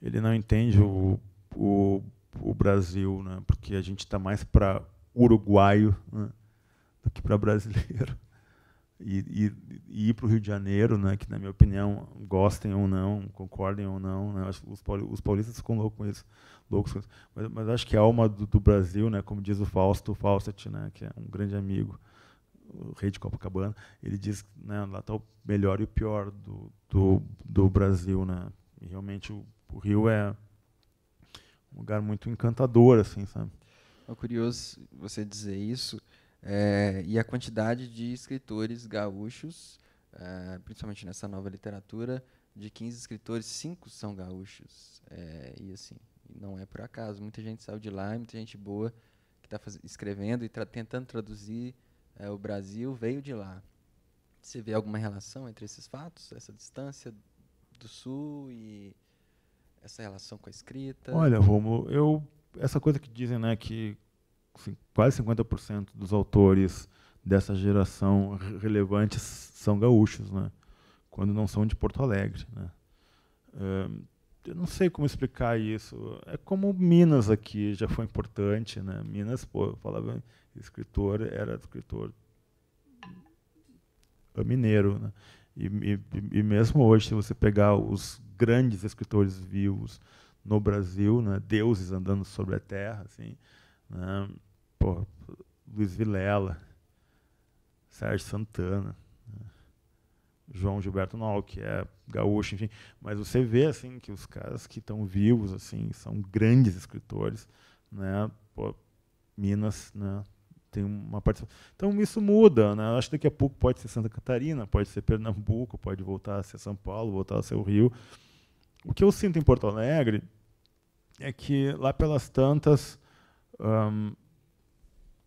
Ele não entende o, o o Brasil, né? porque a gente está mais para uruguaio né? do que para brasileiro. E, e, e ir para o Rio de Janeiro, né? que, na minha opinião, gostem ou não, concordem ou não, né? os, os paulistas ficam loucos com isso, loucos com isso. Mas, mas, acho que a alma do, do, Brasil, né? como diz o Fausto Fawcett, né? que é um grande amigo, o rei de Copacabana, ele diz que né, lá está o melhor e o pior do, do, do Brasil. Né? E realmente o, o Rio é lugar muito encantador, assim, sabe? É curioso você dizer isso. É, e a quantidade de escritores gaúchos, é, principalmente nessa nova literatura, de 15 escritores, cinco são gaúchos. É, e assim, não é por acaso. Muita gente saiu de lá, muita gente boa que está escrevendo e tra tentando traduzir é, o Brasil veio de lá. Você vê alguma relação entre esses fatos, essa distância do Sul e essa relação com a escrita? Olha, Romulo, eu essa coisa que dizem, né, que assim, quase 50% dos autores dessa geração relevantes são gaúchos, né? Quando não são de Porto Alegre, né? eu não sei como explicar isso. É como Minas aqui já foi importante, né? Minas, pô, eu falava escritor era escritor mineiro, né? E, e, e mesmo hoje, se você pegar os grandes escritores vivos no Brasil, né? deuses andando sobre a terra, assim, né? Pô, Luiz Vilela, Sérgio Santana, né? João Gilberto Nol, que é gaúcho, enfim, mas você vê assim que os caras que estão vivos assim são grandes escritores, né? Pô, Minas, né? Tem uma participação. Então isso muda, né? Acho que daqui a pouco pode ser Santa Catarina, pode ser Pernambuco, pode voltar a ser São Paulo, voltar a ser o Rio o que eu sinto em Porto Alegre é que lá pelas tantas um,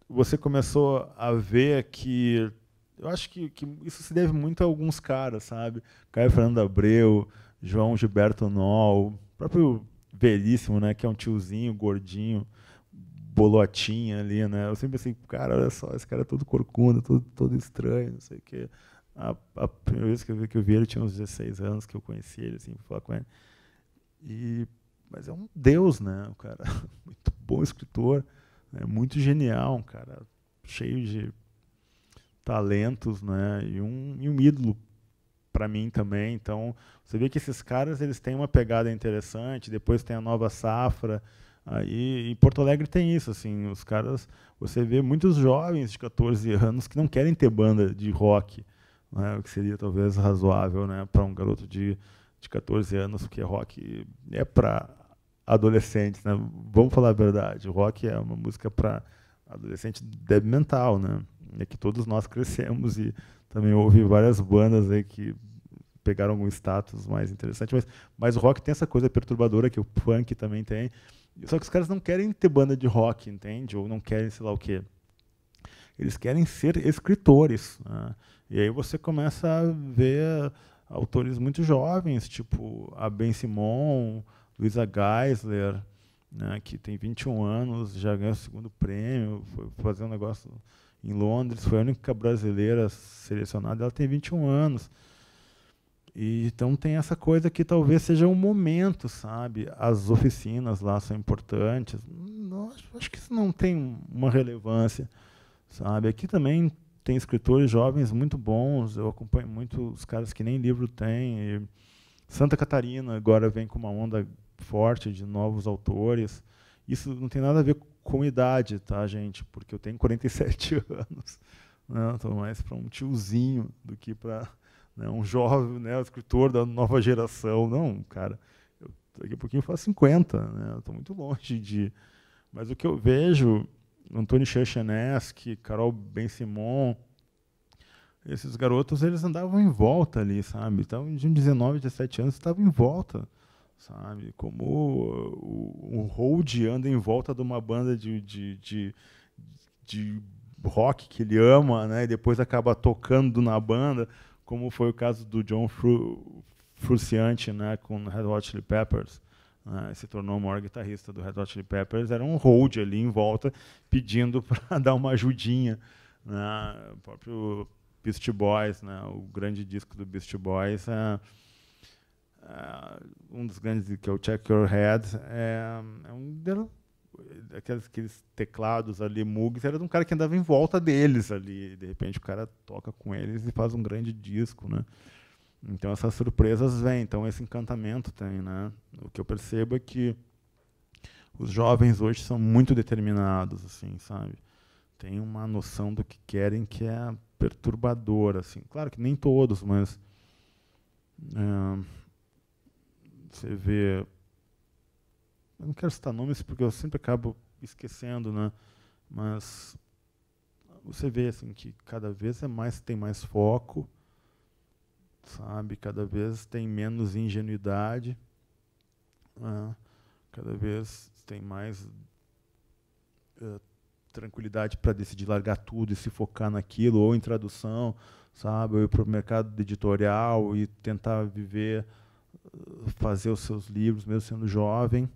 você começou a ver que eu acho que, que, isso se deve muito a alguns caras, sabe? Caio Fernando Abreu, João Gilberto Nol, próprio velhíssimo, né? Que é um tiozinho gordinho, bolotinha ali, né? Eu sempre pensei, cara, olha só, esse cara é todo corcunda, todo, todo estranho, não sei o quê a, a primeira vez que eu, vi, que eu vi ele tinha uns 16 anos, que eu conheci ele, assim, falar com ele. E, mas é um deus, né? Um cara muito bom escritor, né? muito genial, um cara cheio de talentos, né? E um, e um ídolo para mim também. Então, você vê que esses caras eles têm uma pegada interessante, depois tem a nova safra. Aí, em Porto Alegre tem isso, assim, os caras, você vê muitos jovens de 14 anos que não querem ter banda de rock né, o que seria talvez razoável né, para um garoto de, de 14 anos, porque rock é para adolescentes. Né? Vamos falar a verdade, rock é uma música para adolescente deve mental, né? É que todos nós crescemos e também houve várias bandas aí que pegaram algum status mais interessante, mas, mas o rock tem essa coisa perturbadora que o punk também tem. Só que os caras não querem ter banda de rock, entende? Ou não querem sei lá o quê eles querem ser escritores. Né? E aí você começa a ver autores muito jovens, tipo a Ben Simon, Luisa Geisler, né, que tem 21 anos, já ganhou o segundo prêmio, foi fazer um negócio em Londres, foi a única brasileira selecionada, ela tem 21 anos. E, então tem essa coisa que talvez seja um momento, sabe? As oficinas lá são importantes. Não, acho que isso não tem uma relevância sabe? Aqui também tem escritores jovens muito bons, eu acompanho muito os caras que nem livro têm. Santa Catarina agora vem com uma onda forte de novos autores. Isso não tem nada a ver com idade, tá, gente? Porque eu tenho 47 anos. Né? Estou mais para um tiozinho do que para né, um jovem né, escritor da nova geração. Não, cara, eu, daqui a pouquinho eu faço 50. Né? Estou muito longe de. Mas o que eu vejo Antônio Chachaneski, Carol Ben-Simon, esses garotos, eles andavam em volta ali, sabe? Então, de 19, 17 anos, estavam em volta, sabe? Como um o, Hold anda em volta de uma banda de, de, de, de rock que ele ama, né? E depois acaba tocando na banda, como foi o caso do John Fru, Fruciante, né? Com Red Hot Chili Peppers, né, se tornou o maior guitarrista do Red Hot Chili Peppers, era um hold ali em volta, pedindo para dar uma ajudinha. Né, o próprio Beast Boys, né, o grande disco do Beast Boys, é, é, um dos grandes que é o Check Your Head, é, é um aqueles, aqueles teclados ali, mugs, era de um cara que andava em volta deles ali. De repente o cara toca com eles e faz um grande disco, né? Então essas surpresas vêm, então esse encantamento tem, né? O que eu percebo é que os jovens hoje são muito determinados, assim, sabe? Tem uma noção do que querem que é perturbadora, assim. Claro que nem todos, mas é, você vê. Eu não quero citar nomes porque eu sempre acabo esquecendo, né? Mas você vê assim que cada vez é mais tem mais foco sabe? Cada vez tem menos ingenuidade, né? cada vez tem mais uh, tranquilidade para decidir largar tudo e se focar naquilo, ou em tradução, sabe? Ou ir para o mercado editorial e tentar viver, eh, fazer os seus livros, mesmo sendo jovem.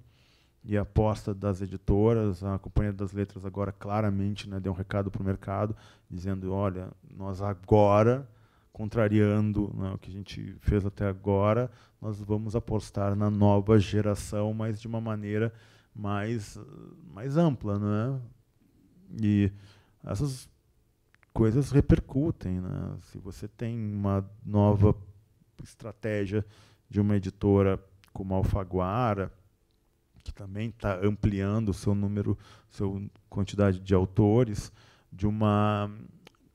E a aposta das editoras, a Companhia das Letras agora claramente né, deu um recado para o mercado, dizendo, olha, nós agora contrariando né, o que a gente fez até agora, nós vamos apostar na nova geração, mas de uma maneira mais, mais ampla. Né? E essas coisas repercutem. Né? Se você tem uma nova estratégia de uma editora como a Alfaguara, que também está ampliando o seu número, sua quantidade de autores, de uma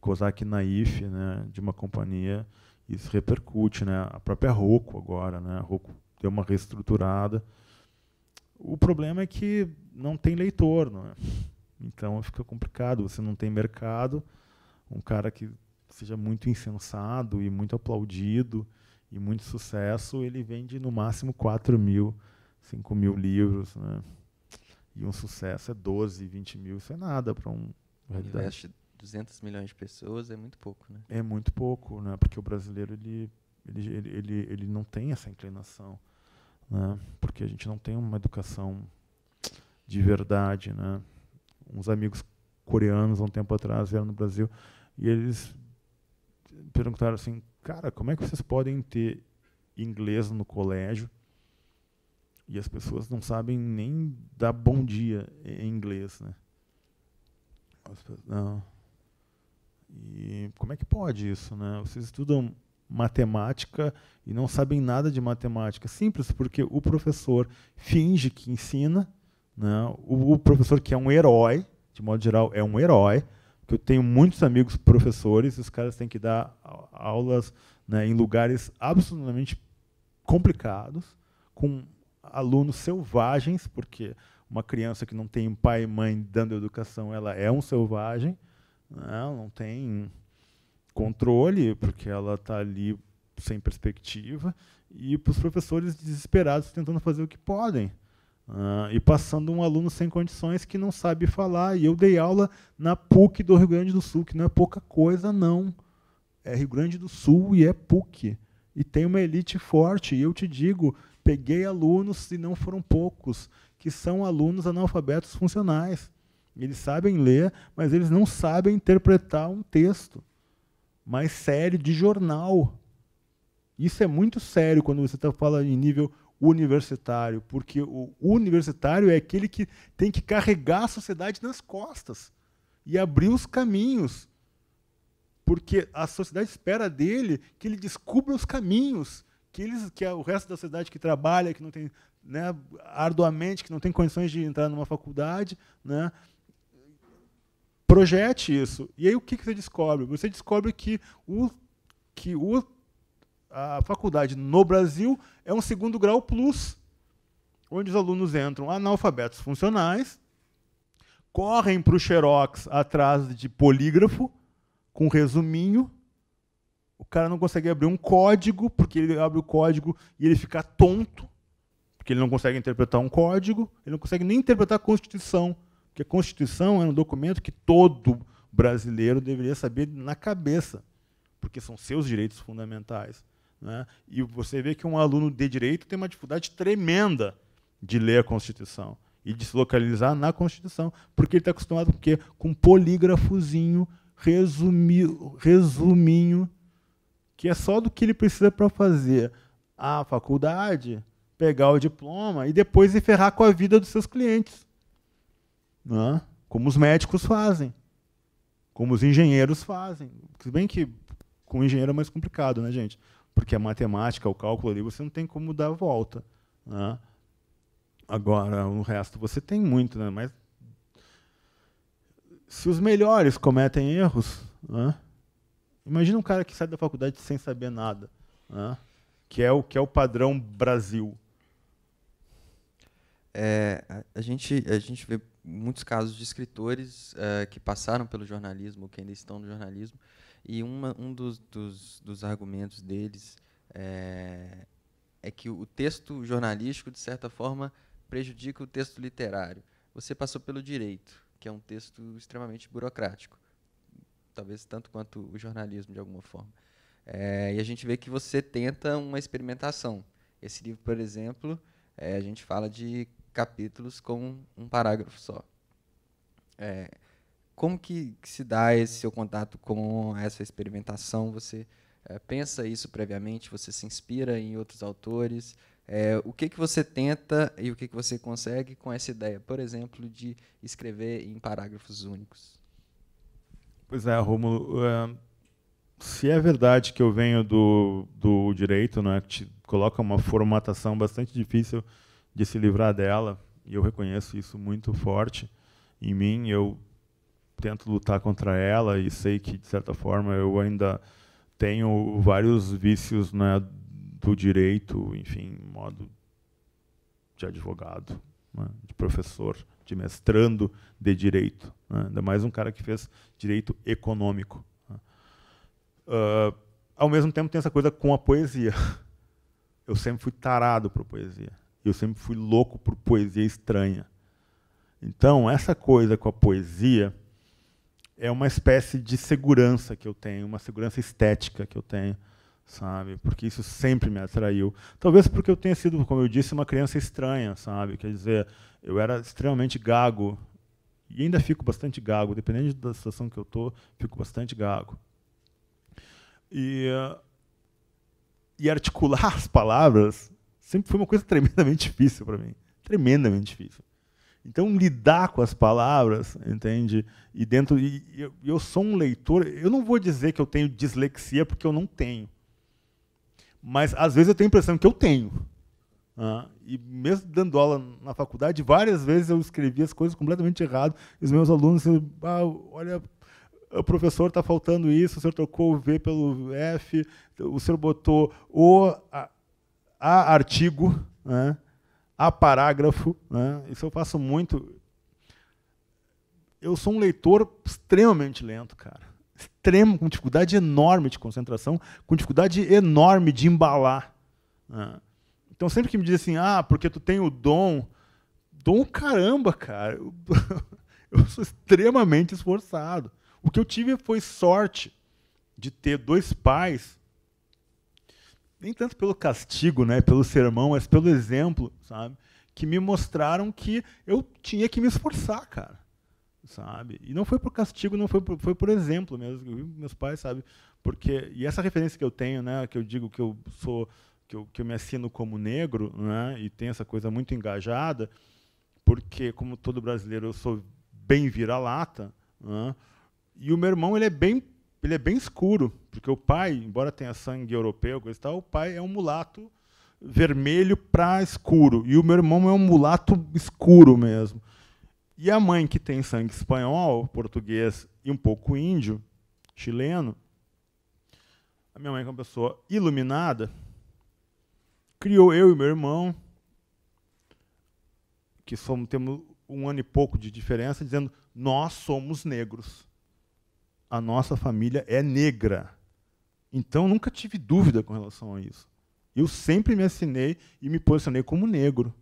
Kozak Naif, né, de uma companhia, isso repercute, né? A própria Roku agora, né? A Roku deu uma reestruturada. O problema é que não tem leitor, não é? Então fica complicado, você não tem mercado, um cara que seja muito incensado e muito aplaudido e muito sucesso, ele vende no máximo 4 mil, 5 mil livros, né? E um sucesso é 12, 20 mil, isso é nada para um... Investe 200 milhões de pessoas é muito pouco, né? É muito pouco, né? Porque o brasileiro ele ele ele, ele, ele não tem essa inclinação, né? Porque a gente não tem uma educação de verdade, né? Uns amigos coreanos há um tempo atrás vieram no Brasil e eles perguntaram assim, cara, como é que vocês podem ter inglês no colégio e as pessoas não sabem nem dar bom dia em inglês, né? Não. E como é que pode isso, né? Vocês estudam matemática e não sabem nada de matemática. Simples, porque o professor finge que ensina, né? o, o professor que é um herói, de modo geral, é um herói, porque eu tenho muitos amigos professores, e os caras têm que dar aulas né, em lugares absolutamente complicados, com alunos selvagens, porque uma criança que não tem pai e mãe dando educação, ela é um selvagem, não, né? não tem controle, porque ela está ali sem perspectiva, e para os professores desesperados tentando fazer o que podem. Uh, e passando um aluno sem condições que não sabe falar. E eu dei aula na PUC do Rio Grande do Sul, que não é pouca coisa, não. É Rio Grande do Sul e é PUC. E tem uma elite forte. E eu te digo, peguei alunos, e não foram poucos, que são alunos analfabetos funcionais. Eles sabem ler, mas eles não sabem interpretar um texto mais sério de jornal. Isso é muito sério quando você está falando em nível universitário, porque o universitário é aquele que tem que carregar a sociedade nas costas e abrir os caminhos. Porque a sociedade espera dele que ele descubra os caminhos, que, eles, que o resto da sociedade que trabalha, que não tem né, arduamente, que não tem condições de entrar numa faculdade, né, projete isso. E aí o que, que você descobre? Você descobre que, o, que o, a faculdade no Brasil é um segundo grau plus, onde os alunos entram analfabetos funcionais, correm para o xerox atrás de polígrafo, com resuminho, o cara não consegue abrir um código, porque ele abre o código e ele fica tonto, porque ele não consegue interpretar um código, ele não consegue nem interpretar a Constituição. Porque a Constituição é um documento que todo brasileiro deveria saber na cabeça, porque são seus direitos fundamentais. Né? E você vê que um aluno de direito tem uma dificuldade tremenda de ler a Constituição e de se localizar na Constituição, porque ele está acostumado com, quê? com um polígrafozinho, resumi, resuminho, que é só do que ele precisa para fazer a faculdade, pegar o diploma e depois se ferrar com a vida dos seus clientes né? como os médicos fazem, como os engenheiros fazem. Se bem que com engenheiro é mais complicado, né, gente? Porque a matemática, o cálculo ali, você não tem como dar a volta. Né? Agora, o resto você tem muito, né? Mas se os melhores cometem erros, né? imagina um cara que sai da faculdade sem saber nada, né? que é o que é o padrão Brasil. É, a, a gente a gente vê muitos casos de escritores uh, que passaram pelo jornalismo, que ainda estão no jornalismo, e uma, um dos, dos, dos argumentos deles é, é, que o texto jornalístico, de certa forma, prejudica o texto literário. Você passou pelo direito, que é um texto extremamente burocrático, talvez tanto quanto o jornalismo, de alguma forma. É, e a gente vê que você tenta uma experimentação. Esse livro, por exemplo, é, a gente fala de capítulos com um parágrafo só. É, como que, que, se dá esse seu contato com essa experimentação? Você é, pensa isso previamente? Você se inspira em outros autores? É, o que, que você tenta e o que, que você consegue com essa ideia, por exemplo, de escrever em parágrafos únicos? Pois é, Romulo. Eh, se é verdade que eu venho do, do direito, né, que te coloca uma formatação bastante difícil de se livrar dela, e eu reconheço isso muito forte em mim. Eu tento lutar contra ela e sei que, de certa forma, eu ainda tenho vários vícios né, do direito, enfim, modo de advogado, né, de professor, de mestrando de direito. Né, ainda mais um cara que fez direito econômico. Uh, ao mesmo tempo, tem essa coisa com a poesia. Eu sempre fui tarado para poesia. Eu sempre fui louco por poesia estranha. Então, essa coisa com a poesia é uma espécie de segurança que eu tenho, uma segurança estética que eu tenho, sabe? Porque isso sempre me atraiu. Talvez porque eu tenha sido, como eu disse, uma criança estranha, sabe? Quer dizer, eu era extremamente gago e ainda fico bastante gago, dependendo da situação que eu tô, fico bastante gago. E eh, e articular as palavras sempre foi uma coisa tremendamente difícil para mim. Tremendamente difícil. Então, lidar com as palavras, entende? E dentro. E eu, eu, sou um leitor. Eu não vou dizer que eu tenho dislexia, porque eu não tenho. Mas, às vezes, eu tenho a impressão que eu tenho. Ah, e mesmo dando aula na faculdade, várias vezes eu escrevi as coisas completamente errado. E os meus alunos, assim, ah, olha, o professor está faltando isso, o senhor trocou o V pelo F, o senhor botou o. A, há artigo, né? há parágrafo. Né? Isso eu faço muito. Eu sou um leitor extremamente lento, cara. Extremo, com dificuldade enorme de concentração, com dificuldade enorme de embalar. Né? Então, sempre que me dizem assim, ah, porque tu tem o dom. Dom caramba, cara. Eu, eu sou extremamente esforçado. O que eu tive foi sorte de ter dois pais nem tanto pelo castigo, né, pelo sermão, mas pelo exemplo, sabe? Que me mostraram que eu tinha que me esforçar, cara. Sabe? E não foi por castigo, não foi por, foi por exemplo mesmo. Eu meus pais, sabe? Porque e essa referência que eu tenho, né, que eu digo que eu sou que eu, que eu me assino como negro, né, e tenho essa coisa muito engajada, porque como todo brasileiro eu sou bem vira-lata, né? E o meu irmão ele é bem ele é bem escuro, porque o pai, embora tenha sangue europeu, coisa tal, o pai é um mulato vermelho para escuro. E o meu irmão é um mulato escuro mesmo. E a mãe, que tem sangue espanhol, português e um pouco índio, chileno, a minha mãe, que é uma pessoa iluminada, criou eu e meu irmão, que somos, temos um ano e pouco de diferença, dizendo: nós somos negros a nossa família é negra. Então nunca tive dúvida com relação a isso. Eu sempre me assinei e me posicionei como negro.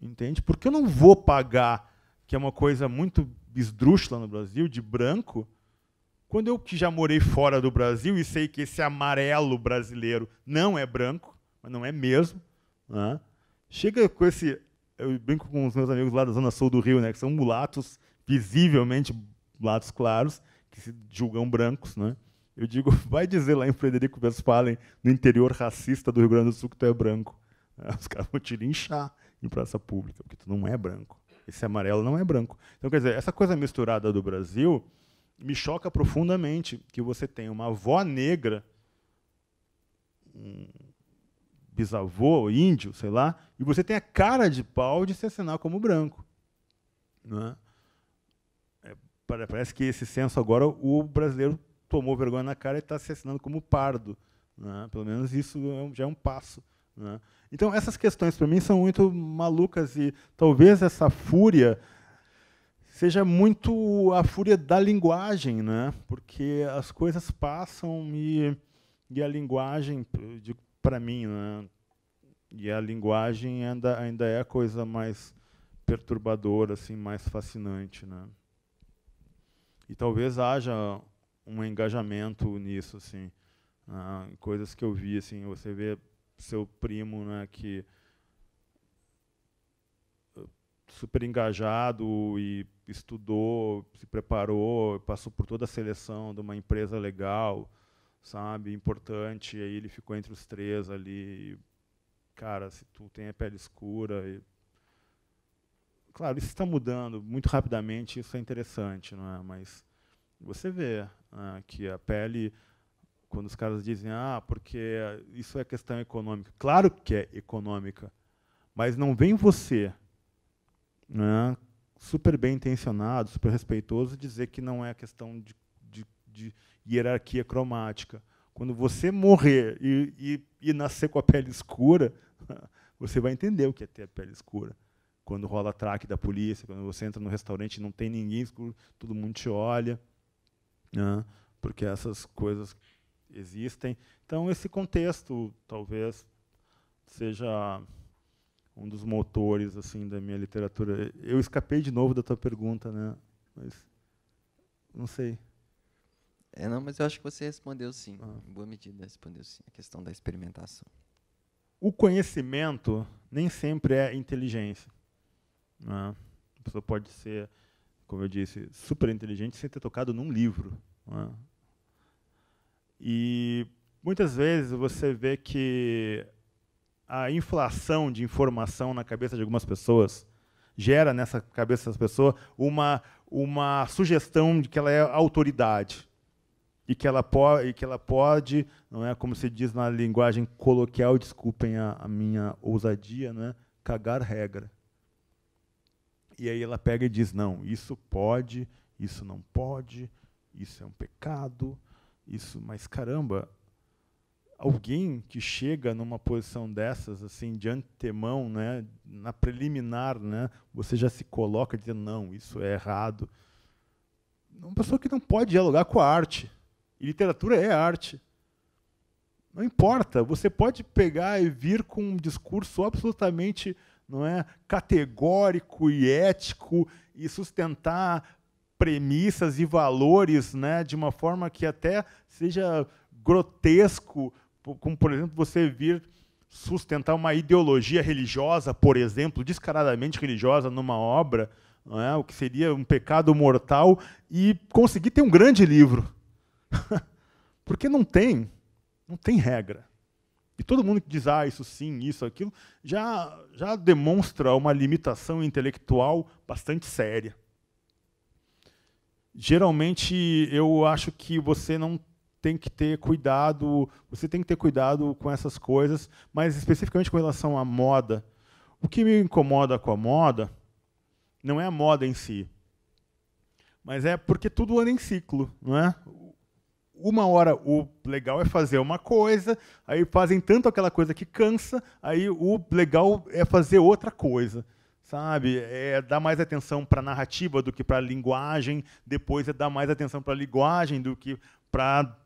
Entende? Porque eu não vou pagar, que é uma coisa muito esdrúxula no Brasil, de branco, quando eu que já morei fora do Brasil e sei que esse amarelo brasileiro não é branco, mas não é mesmo, né? chega com esse. Eu brinco com os meus amigos lá da Zona Sul do Rio, né, que são mulatos, visivelmente mulatos claros, que se julgam brancos, né? Eu digo, vai dizer lá em Frederico Westphalen, no interior racista do Rio Grande do Sul, que tu é branco. Os caras vão te linchar em praça pública, porque tu não é branco. Esse amarelo não é branco. Então, quer dizer, essa coisa misturada do Brasil me choca profundamente que você tem uma avó negra, um bisavô índio, sei lá, e você tem a cara de pau de se assinar como branco. Não é? parece que esse censo agora o brasileiro tomou vergonha na cara e está se assinando como pardo. Né? Pelo menos isso é já é um passo. Né? Então, essas questões, para mim, são muito malucas e talvez essa fúria seja muito a fúria da linguagem, né? porque as coisas passam e, e a linguagem, para mim, né? e a linguagem ainda, ainda é a coisa mais perturbadora, assim, mais fascinante. Né? e talvez haja um engajamento nisso, assim, né? coisas que eu vi, assim, você vê seu primo, né, que eh, super engajado e estudou, se preparou, passou por toda a seleção de uma empresa legal, sabe, importante, e aí ele ficou entre os três ali, e, cara, se tu tem a pele escura, e, Claro, isso está mudando muito rapidamente, isso é interessante, não é? Mas você vê né, que a pele, quando os caras dizem, ah, porque isso é questão econômica. Claro que é econômica, mas não vem você, né, super bem intencionado, super respeitoso, dizer que não é questão de, de, de hierarquia cromática. Quando você morrer e, e, e nascer com a pele escura, você vai entender o que é ter a pele escura quando rola traque da polícia, quando você entra no restaurante e não tem ninguém, todo mundo te olha, né? porque essas coisas existem. Então, esse contexto talvez seja um dos motores assim da minha literatura. Eu escapei de novo da tua pergunta, né? Mas não sei. É, não, mas eu acho que você respondeu sim. Ah. Em boa medida respondeu sim a questão da experimentação. O conhecimento nem sempre é inteligência. Né? A pessoa pode ser, como eu disse, super inteligente sem ter tocado num livro. Né? E muitas vezes você vê que a inflação de informação na cabeça de algumas pessoas gera nessa cabeça das pessoas uma, uma sugestão de que ela é autoridade e que ela pode e que ela pode não é como se diz na linguagem coloquial desculpem a, a minha ousadia não é cagar regra e aí ela pega e diz: não, isso pode, isso não pode, isso é um pecado, isso. Mas caramba, alguém que chega numa posição dessas, assim, de antemão, né, na preliminar, né, você já se coloca dizendo: não, isso é errado. Uma pessoa que não pode dialogar com a arte. E literatura é arte. Não importa, você pode pegar e vir com um discurso absolutamente não é categórico e ético e sustentar premissas e valores né, de uma forma que até seja grotesco, como, por exemplo, você vir sustentar uma ideologia religiosa, por exemplo, descaradamente religiosa numa obra, é? o que seria um pecado mortal, e conseguir ter um grande livro. Porque não tem, não tem regra. E todo mundo que diz, ah, isso sim, isso, aquilo, já, já demonstra uma limitação intelectual bastante séria. Geralmente, eu acho que você não tem que ter cuidado, você tem que ter cuidado com essas coisas, mas especificamente com relação à moda. O que me incomoda com a moda não é a moda em si, mas é porque tudo anda em ciclo, não é? uma hora o legal é fazer uma coisa, aí fazem tanto aquela coisa que cansa, aí o legal é fazer outra coisa. Sabe? É dar mais atenção para a narrativa do que para a linguagem, depois é dar mais atenção para a linguagem do que para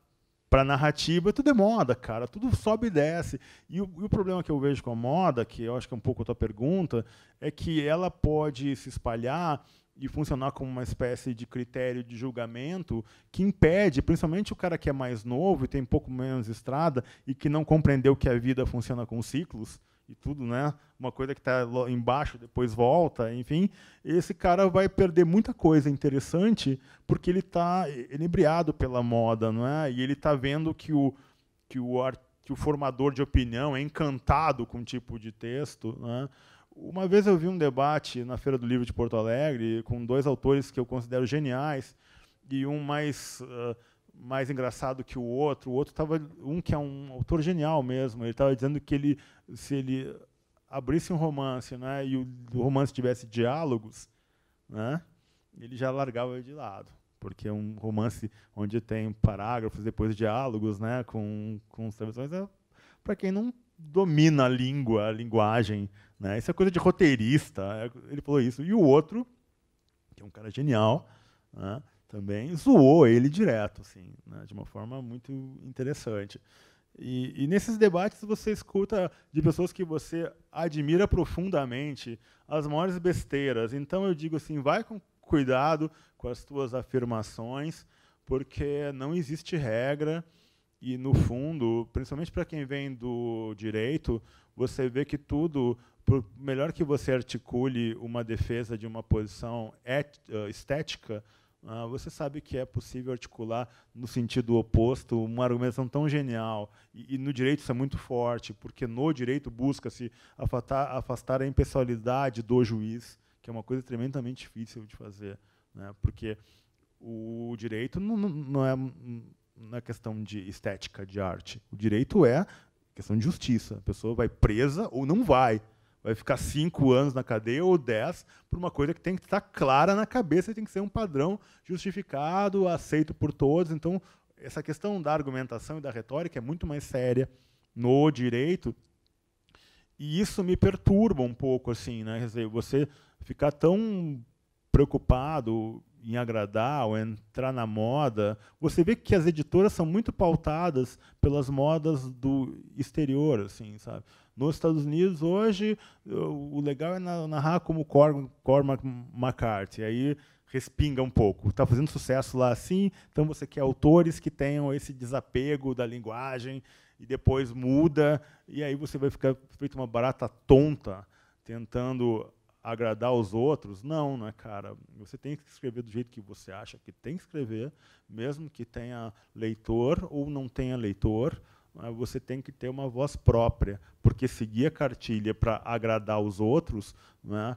para narrativa, tudo é moda, cara. Tudo sobe e desce. E o, e o, problema que eu vejo com a moda, que eu acho que é um pouco a tua pergunta, é que ela pode se espalhar e funcionar como uma espécie de critério de julgamento que impede, principalmente o cara que é mais novo e tem um pouco menos estrada e que não compreendeu que a vida funciona com ciclos e tudo, né? Uma coisa que está embaixo depois volta, enfim, esse cara vai perder muita coisa interessante porque ele está inebriado pela moda, não é? E ele está vendo que o que o, que o formador de opinião é encantado com o tipo de texto, né? Uma vez eu vi um debate na Feira do Livro de Porto Alegre com dois autores que eu considero geniais e um mais uh, mais engraçado que o outro. O outro estava um que é um autor genial mesmo. Ele estava dizendo que ele se ele abrisse um romance, né, e o, o romance tivesse diálogos, né, ele já largava de lado porque um romance onde tem parágrafos, depois diálogos, né, com com traduções é para quem não domina a língua, a linguagem né? Isso é coisa de roteirista. É, ele falou isso. E o outro, que é um cara genial, né? também zoou ele direto, assim, né? de uma forma muito interessante. E, e, nesses debates você escuta de pessoas que você admira profundamente as maiores besteiras. Então eu digo assim, vai com cuidado com as tuas afirmações, porque não existe regra e no fundo, principalmente para quem vem do direito, você vê que tudo por melhor que você articule uma defesa de uma posição eh, estética, uh, você sabe que é possível articular no sentido oposto uma argumentação tão genial. E, e no direito isso é muito forte, porque no direito busca-se afastar, afastar, a impessoalidade do juiz, que é uma coisa tremendamente difícil de fazer. Né? Porque o direito não, não, é, não é questão de estética, de arte. O direito é questão de justiça. A pessoa vai presa ou não vai vai ficar cinco anos na cadeia ou dez por uma coisa que tem que estar clara na cabeça e tem que ser um padrão justificado, aceito por todos. Então, essa questão da argumentação e da retórica é muito mais séria no direito e isso me perturba um pouco assim, né? Quer dizer, você ficar tão preocupado em agradar ou entrar na moda, você vê que as editoras são muito pautadas pelas modas do exterior, assim, sabe? Nos Estados Unidos, hoje, o legal é narrar como Cor, Cormac McCarthy. Aí respinga um pouco. Está fazendo sucesso lá assim, então você quer autores que tenham esse desapego da linguagem e depois muda, e aí você vai ficar feito uma barata tonta tentando agradar os outros. Não, né, cara? Você tem que escrever do jeito que você acha que tem que escrever, mesmo que tenha leitor ou não tenha leitor, né, você tem que ter uma voz própria, porque seguir a cartilha para agradar os outros, né,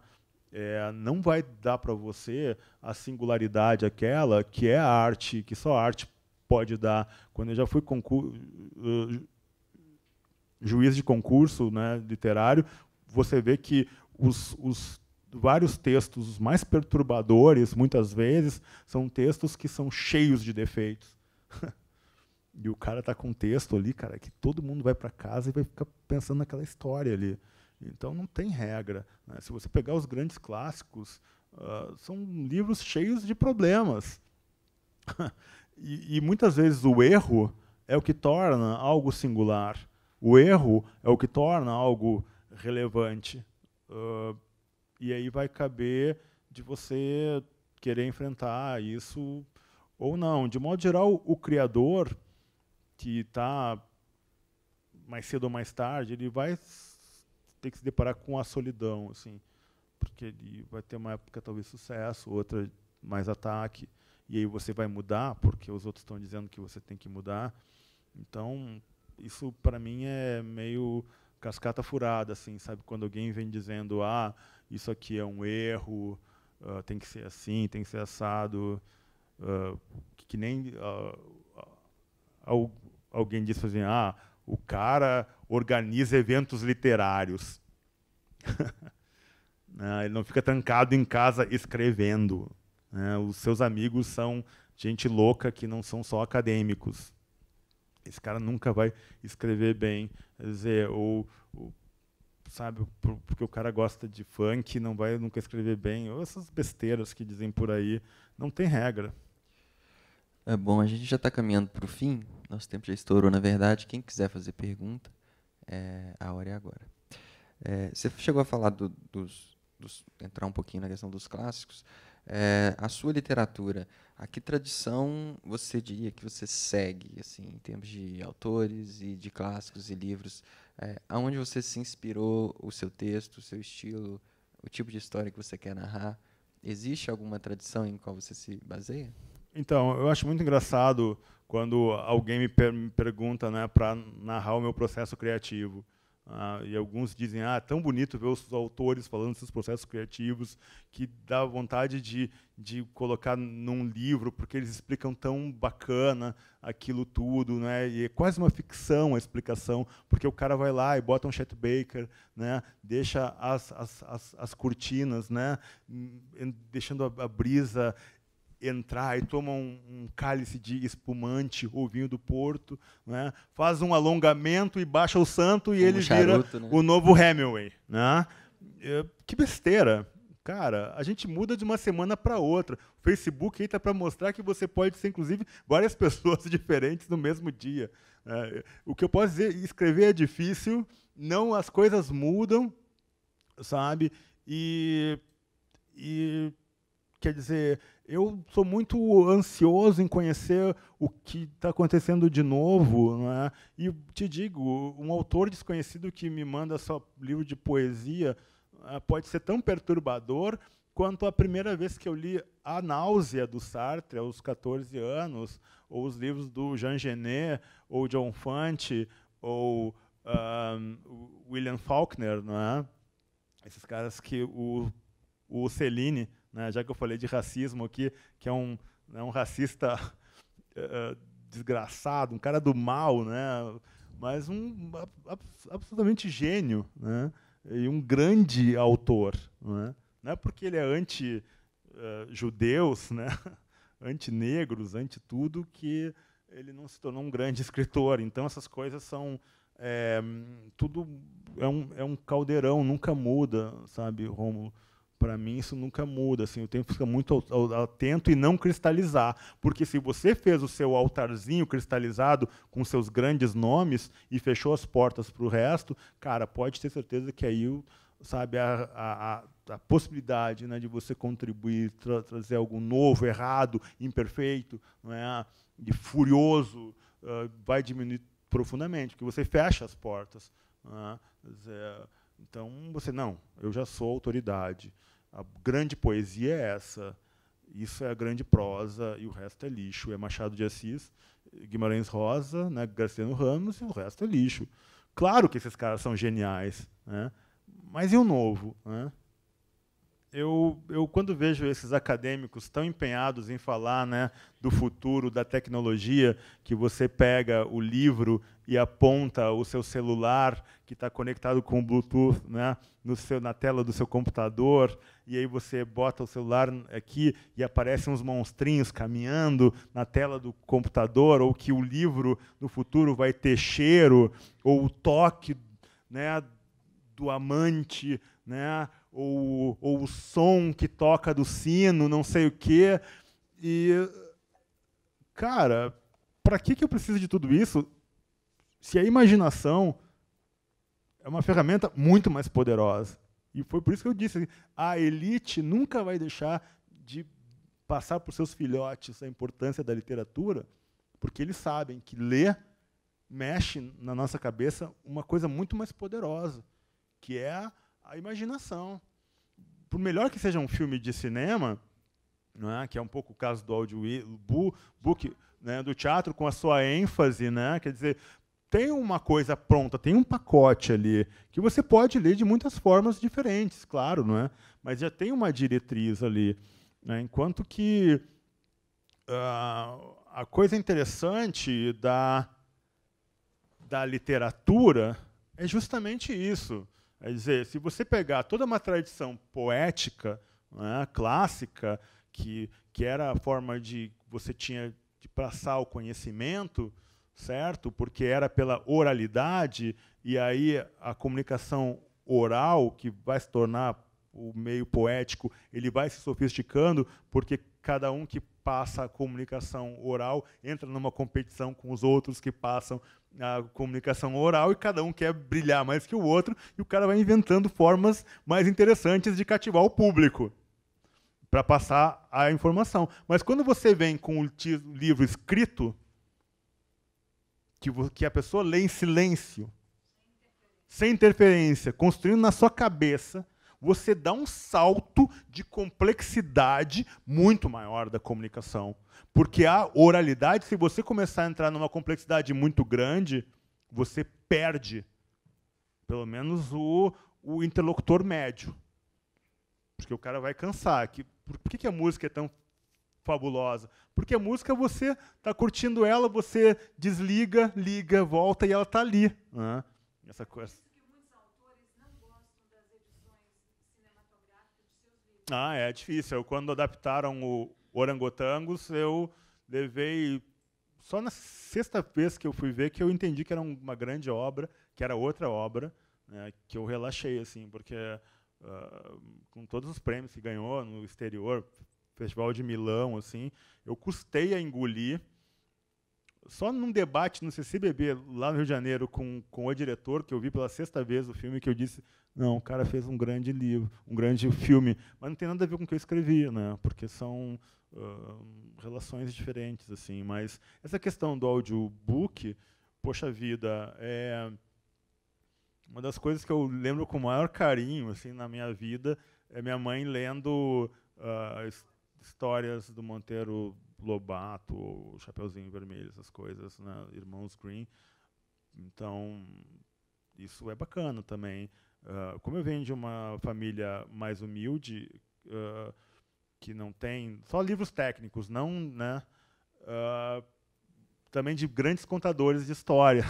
é, não vai dar para você a singularidade aquela que é a arte, que só a arte pode dar. Quando eu já fui concurso eh, juiz de concurso né, literário, você vê que os, os vários textos os mais perturbadores, muitas vezes, são textos que são cheios de defeitos. e o cara tá com um texto ali, cara, que todo mundo vai para casa e vai ficar pensando naquela história ali. Então não tem regra. Né? Se você pegar os grandes clássicos, uh, são livros cheios de problemas. e, e muitas vezes o erro é o que torna algo singular. O erro é o que torna algo relevante. Uh, e aí vai caber de você querer enfrentar isso ou não. De modo geral, o criador que está mais cedo ou mais tarde, ele vai ter que se deparar com a solidão, assim, porque ele vai ter uma época talvez sucesso, outra mais ataque, e aí você vai mudar porque os outros estão dizendo que você tem que mudar. Então, isso para mim é meio cascata furada, assim, sabe? Quando alguém vem dizendo, ah, isso aqui é um erro, uh, tem que ser assim, tem que ser assado, uh, que, que, nem uh, alguém diz assim, ah, o cara organiza eventos literários. Ele não fica trancado em casa escrevendo. Né? Os seus amigos são gente louca que não são só acadêmicos esse cara nunca vai escrever bem, dizer, ou, ou sabe, porque o cara gosta de funk, não vai nunca escrever bem, ou essas besteiras que dizem por aí, não tem regra. É bom, a gente já está caminhando para o fim, nosso tempo já estourou, na verdade. Quem quiser fazer pergunta, é, a hora é agora. É, você chegou a falar do, dos, dos, entrar um pouquinho na questão dos clássicos é, a sua literatura, a que tradição você diria que você segue, assim, em termos de autores e de clássicos e livros? É, aonde você se inspirou o seu texto, o seu estilo, o tipo de história que você quer narrar? Existe alguma tradição em qual você se baseia? Então, eu acho muito engraçado quando alguém me, per me pergunta né, para narrar o meu processo criativo. Ah, e alguns dizem, ah, tão bonito ver os autores falando desses processos criativos, que dá vontade de, de colocar num livro, porque eles explicam tão bacana aquilo tudo, né? e é quase uma ficção a explicação, porque o cara vai lá e bota um Chet Baker, né? deixa as, as, as, as cortinas, né? Hum, deixando a, a brisa entrar e toma um, um, cálice de espumante ou vinho do Porto, né? faz um alongamento e baixa o santo e ele charuto, vira né? o novo Hemingway. Né? É, que besteira. Cara, a gente muda de uma semana para outra. O Facebook está para mostrar que você pode ser, inclusive, várias pessoas diferentes no mesmo dia. É, o que eu posso dizer, escrever é difícil, não as coisas mudam, sabe? E, e quer dizer, eu sou muito ansioso em conhecer o que está acontecendo de novo. Né? E te digo, um autor desconhecido que me manda só livro de poesia é, pode ser tão perturbador quanto a primeira vez que eu li A Náusea, do Sartre, aos 14 anos, ou os livros do Jean Genet, ou John Fante, ou William Faulkner, né? esses caras que o, o Celine né? Já que eu falei de racismo aqui, que é um, é um racista eh, eh, desgraçado, um cara do mal, né? mas um ab absolutamente gênio né? e um grande autor. Né? Não é porque ele é anti-judeus, eh, uh, né? anti-negros, anti-tudo, que ele não se tornou um grande escritor. Então, essas coisas são. É, tudo é um, é um caldeirão, nunca muda, sabe, Romulo? para mim isso nunca muda, assim, o tempo fica muito atento e não cristalizar, porque se você fez o seu altarzinho cristalizado com seus grandes nomes e fechou as portas para o resto, cara, pode ter certeza que aí, sabe, a, a, a possibilidade né, de você contribuir, tra trazer algo novo, errado, imperfeito, não é, e furioso, uh, vai diminuir profundamente, porque você fecha as portas. Não é? Então, você, não, eu já sou autoridade. A grande poesia é essa. Isso é a grande prosa e o resto é lixo. É Machado de Assis, Guimarães Rosa, né, Graciano Ramos e o resto é lixo. Claro que esses caras são geniais, né? mas e o novo? Né? eu, eu quando vejo esses acadêmicos tão empenhados em falar né, do futuro, da tecnologia, que você pega o livro e aponta o seu celular que está conectado com o Bluetooth né, no seu, na tela do seu computador, e aí você bota o celular aqui e aparecem uns monstrinhos caminhando na tela do computador, ou que o livro no futuro vai ter cheiro, ou o toque né, do amante, né, ou, ou o som que toca do sino, não sei o quê. E, cara, para que, que eu preciso de tudo isso se a imaginação é uma ferramenta muito mais poderosa? E foi por isso que eu disse: a elite nunca vai deixar de passar para os seus filhotes a importância da literatura, porque eles sabem que ler mexe na nossa cabeça uma coisa muito mais poderosa, que é a imaginação. Por melhor que seja um filme de cinema, não é? que é um pouco o caso do audiobook, né, do teatro, com a sua ênfase, né? quer dizer, tem uma coisa pronta, tem um pacote ali que você pode ler de muitas formas diferentes, claro, não é? Mas já tem uma diretriz ali, né? enquanto que uh, a coisa interessante da da literatura é justamente isso. É dizer, se você pegar toda uma tradição poética, né, clássica, que, que era a forma de você tinha de passar o conhecimento, certo? Porque era pela oralidade e aí a comunicação oral que vai se tornar o meio poético, ele vai se sofisticando porque cada um que passa a comunicação oral entra numa competição com os outros que passam a comunicação oral e cada um quer brilhar mais que o outro e o cara vai inventando formas mais interessantes de cativar o público para passar a informação. Mas quando você vem com o livro escrito que, que a pessoa lê em silêncio, sem interferência, construindo na sua cabeça você dá um salto de complexidade muito maior da comunicação. Porque a oralidade, se você começar a entrar numa complexidade muito grande, você perde, pelo menos, o, o interlocutor médio. Porque o cara vai cansar. Que, por por que, que a música é tão fabulosa. Porque a música você está curtindo ela, você desliga, liga, volta e ela está ali. Né? Essa coisa. Ah, é difícil. Eu, quando adaptaram o Orangotangos, eu levei só na sexta vez que eu fui ver que eu entendi que era uma grande obra, que era outra obra, né, que eu relaxei assim, porque uh, com todos os prêmios que ganhou no exterior, Festival de Milão, assim, eu custei a engolir só num debate no CCBB, lá no Rio de Janeiro, com, com o diretor, que eu vi pela sexta vez o filme, que eu disse, não, o cara fez um grande livro, um grande filme, mas não tem nada a ver com o que eu escrevi, né? porque são uh, relações diferentes. assim. Mas essa questão do audiobook, poxa vida, é uma das coisas que eu lembro com o maior carinho assim na minha vida é minha mãe lendo uh, histórias do Monteiro Lobato, ou Chapeuzinho Vermelho, essas coisas, né? Irmãos Green. Então, isso é bacana também. Uh, como eu venho de uma família mais humilde, uh, que não tem só livros técnicos, não, né? Uh, também de grandes contadores de história.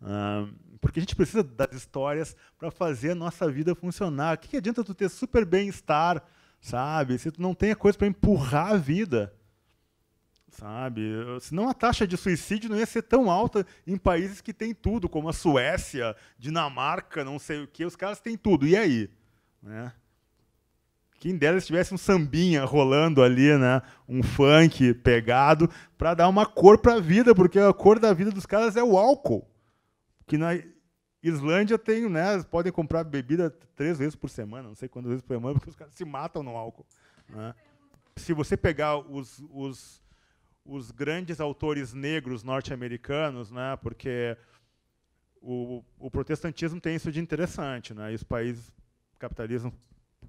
porque a gente precisa das histórias para fazer a nossa vida funcionar. O que, que adianta tu ter super bem-estar, sabe? Se tu não tem a coisa para empurrar a vida sabe? Senão a taxa de suicídio não ia ser tão alta em países que tem tudo, como a Suécia, Dinamarca, não sei o que, os caras têm tudo. E aí? Né? Quem dera se tivesse um sambinha rolando ali, né? Um funk pegado para dar uma cor para a vida, porque a cor da vida dos caras é o álcool. Que na Islândia tem, né? Podem comprar bebida três vezes por semana, não sei quantas vezes por semana, porque os caras se matam no álcool. Né? Se você pegar os, os os grandes autores negros norte-americanos, né, porque o, o, protestantismo tem isso de interessante, né, e os países capitalismo,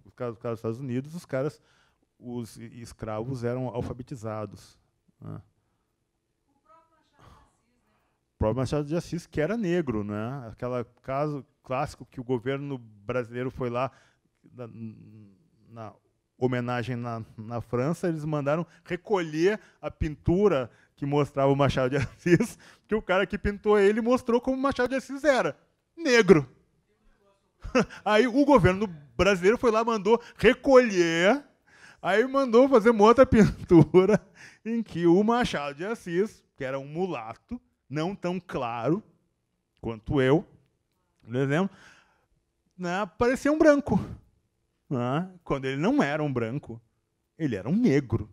no caso, dos Estados Unidos, os caras, os escravos eram alfabetizados. Né. né. O próprio Machado de Assis, que era negro, né? Aquela caso clássico que o governo brasileiro foi lá na, na homenagem na, na França, eles mandaram recolher a pintura que mostrava o Machado de Assis, que o cara que pintou ele mostrou como o Machado de Assis era, negro. Aí o governo brasileiro foi lá, mandou recolher, aí mandou fazer uma outra pintura em que o Machado de Assis, que era um mulato, não tão claro quanto eu, por exemplo, né, parecia um branco né? quando ele não era um branco, ele era um negro.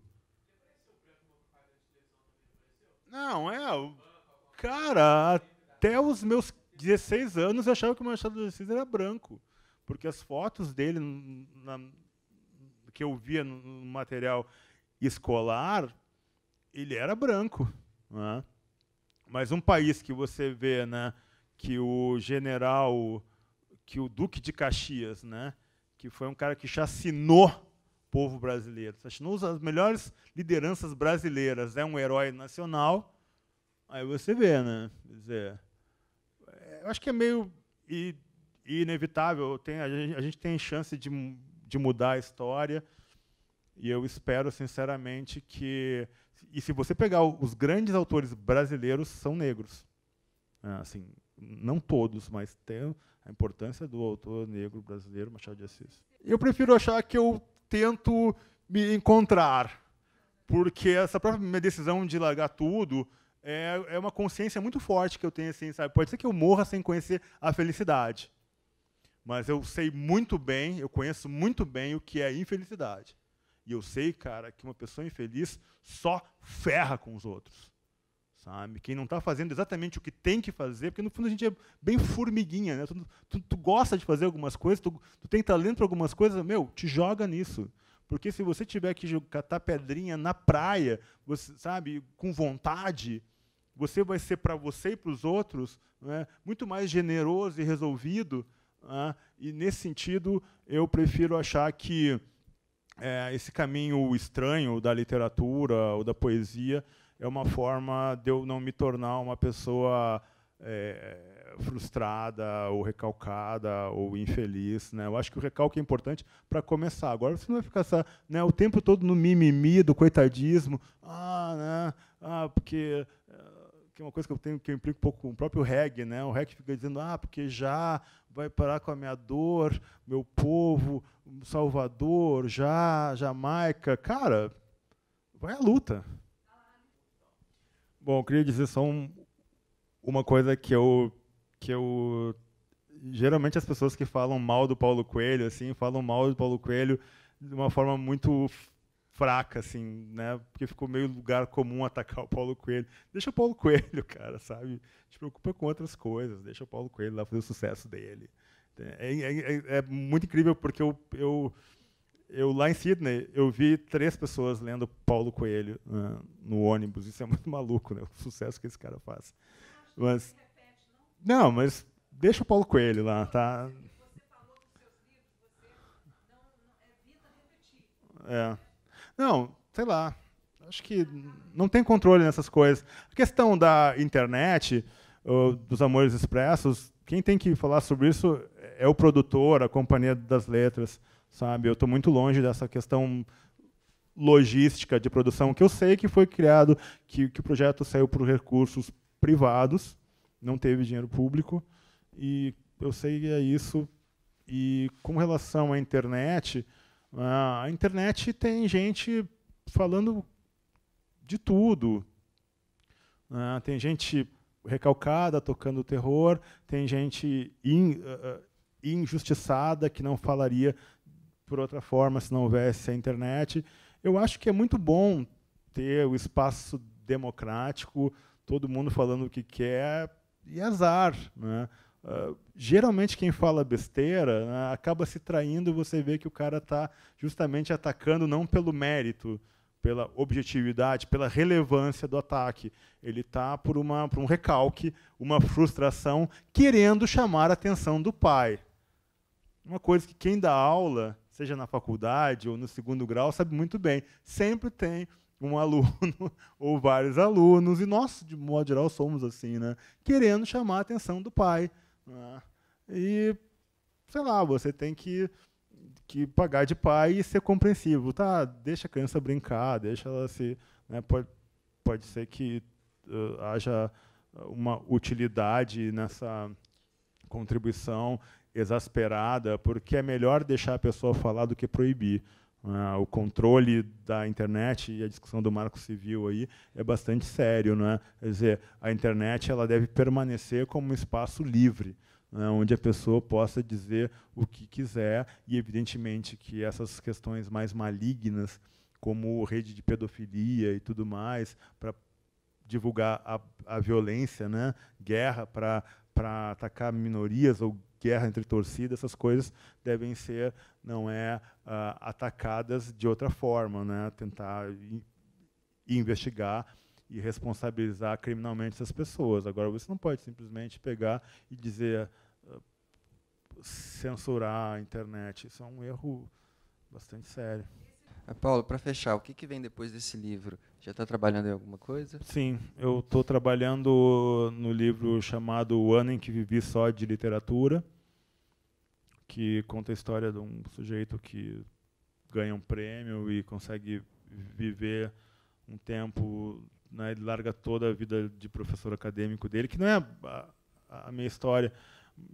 Não, é. Cara, até os meus 16 anos eu achava que o Machado de Assis era branco. Porque as fotos dele na, que eu via no material escolar, ele era branco. Né? Mas um país que você vê né, que o general, que o Duque de Caxias, né, que foi um cara que chacinou o povo brasileiro. Chacinou as melhores lideranças brasileiras. É um herói nacional. Aí você vê, né? Quer dizer, é, eu acho que é meio inevitável. Tem, a, gente, tem chance de, de mudar a história. E eu espero, sinceramente, que. E se você pegar os grandes autores brasileiros, são negros. É, assim, não todos, mas tem a importância do autor negro brasileiro Machado de Assis. Eu prefiro achar que eu tento me encontrar, porque essa própria minha decisão de largar tudo é, é uma consciência muito forte que eu tenho, assim, sabe? Pode ser que eu morra sem conhecer a felicidade, mas eu sei muito bem, eu conheço muito bem o que é infelicidade. E eu sei, cara, que uma pessoa infeliz só ferra com os outros sabe? Quem não está fazendo exatamente o que tem que fazer, porque no fundo a gente é bem formiguinha, né? Tu, tu, tu gosta de fazer algumas coisas, tu, tu tem talento para algumas coisas, meu, te joga nisso. Porque se você tiver que catar pedrinha na praia, você sabe, com vontade, você vai ser para você e para os outros né, muito mais generoso e resolvido. Né, e nesse sentido, eu prefiro achar que é, esse caminho estranho da literatura ou da poesia é uma forma de eu não me tornar uma pessoa é, frustrada ou recalcada ou infeliz. Né? Eu acho que o recalque é importante para começar. Agora você não vai ficar essa, né, o tempo todo no mimimi, do coitadismo. Ah, né, ah porque eh, que é uma coisa que eu tenho que eu implico um pouco com o próprio reggae, né? O reggae fica dizendo: "Ah, porque já vai parar com a minha dor, meu povo, Salvador, já Jamaica". Cara, vai à luta. Bom, eu queria dizer só um, uma coisa que eu que eu geralmente as pessoas que falam mal do Paulo Coelho assim falam mal do Paulo Coelho de uma forma muito fraca assim, né? Porque ficou meio lugar comum atacar o Paulo Coelho. Deixa o Paulo Coelho, cara, sabe? Te preocupa com outras coisas. Deixa o Paulo Coelho lá fazer o sucesso dele. É, é, é, é muito incrível porque eu, eu eu lá em Sydney, eu vi três pessoas lendo Paulo Coelho né, no ônibus. Isso é muito maluco, né? O sucesso que esse cara faz. Mas não, mas deixa o Paulo Coelho lá, tá? É. Não, sei lá. Acho que não tem controle nessas coisas. A questão da internet, dos amores expressos, quem tem que falar sobre isso é o produtor, a companhia das letras sabe? Eu estou muito longe dessa questão logística de produção que eu sei que foi criado, que, que o projeto saiu por recursos privados, não teve dinheiro público, e eu sei que é isso. E com relação à internet, a internet tem gente falando de tudo. Né? tem gente recalcada tocando terror, tem gente in, eh, eh, injustiçada que não falaria por outra forma se não houvesse a internet. Eu acho que é muito bom ter o espaço democrático, todo mundo falando o que quer, e azar. Né? Uh, geralmente quem fala besteira né, acaba se traindo, você vê que o cara está justamente atacando não pelo mérito, pela objetividade, pela relevância do ataque. Ele está por, uma, por um recalque, uma frustração, querendo chamar a atenção do pai. Uma coisa que quem dá aula seja na faculdade ou no segundo grau, sabe muito bem. Sempre tem um aluno ou vários alunos, e nós, de modo geral, somos assim, né? Querendo chamar a atenção do pai. Né? E, sei lá, você tem que, que pagar de pai e ser compreensivo. Tá, deixa a criança brincar, deixa ela se. Né, pode, pode ser que uh, haja uma utilidade nessa contribuição exasperada, porque é melhor deixar a pessoa falar do que proibir. Ah, o controle da internet e a discussão do marco civil aí é bastante sério. Né? Quer dizer, a internet ela deve permanecer como um espaço livre, né, onde a pessoa possa dizer o que quiser, e evidentemente que essas questões mais malignas, como rede de pedofilia e tudo mais, para divulgar a, a violência, né, guerra para atacar minorias ou guerra entre torcidas, essas coisas devem ser, não é, uh, atacadas de outra forma, né? tentar investigar e responsabilizar criminalmente essas pessoas. Agora, você não pode simplesmente pegar e dizer ah, censurar a internet. Isso é um erro bastante sério. Ah, Paulo, para fechar, o que, que vem depois desse livro? Já está trabalhando em alguma coisa? Sim, eu estou trabalhando no livro chamado O Ano em que Vivi Só de Literatura, que conta a história de um sujeito que ganha um prêmio e consegue viver um tempo, né, ele larga toda a vida de professor acadêmico dele, que não é a, a minha história,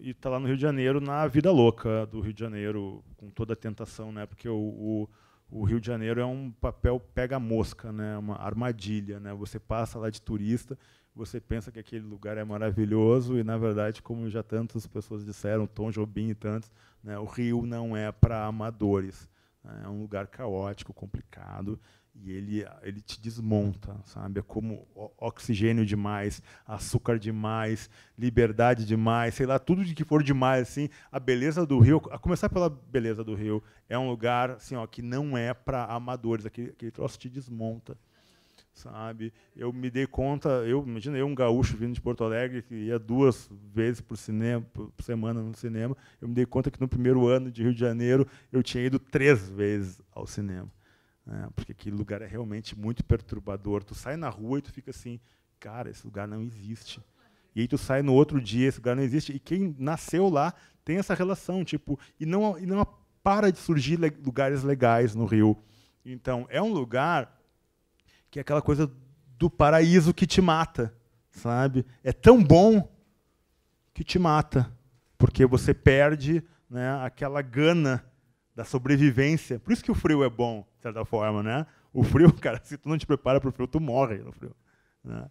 e está lá no Rio de Janeiro, na vida louca do Rio de Janeiro, com toda a tentação, né, porque o, o, o Rio de Janeiro é um papel pega-mosca, né, uma armadilha. Né, você passa lá de turista, você pensa que aquele lugar é maravilhoso e, na verdade, como já tantas pessoas disseram, Tom Jobim e tantos, né, o Rio não é para amadores. Né, é um lugar caótico, complicado, e ele, ele te desmonta, sabe? É como oxigênio demais, açúcar demais, liberdade demais, sei lá, tudo de que for demais, assim. A beleza do Rio, a começar pela beleza do Rio, é um lugar assim, ó, que não é para amadores, aquele, aquele troço te desmonta sabe? Eu me dei conta, eu imaginei um gaúcho vindo de Porto Alegre que ia duas vezes por cinema, por semana no cinema. Eu me dei conta que no primeiro ano de Rio de Janeiro eu tinha ido três vezes ao cinema, né? porque aquele lugar é realmente muito perturbador. Tu sai na rua e tu fica assim, cara, esse lugar não existe. E aí tu sai no outro dia, esse lugar não existe. E quem nasceu lá tem essa relação, tipo, e não e não para de surgir le lugares legais no Rio. Então é um lugar que é aquela coisa do paraíso que te mata, sabe? É tão bom que te mata, porque você perde né, aquela gana da sobrevivência. Por isso que o frio é bom, de certa forma, né? O frio, cara, se tu não te prepara para o frio, tu morre no frio. Né?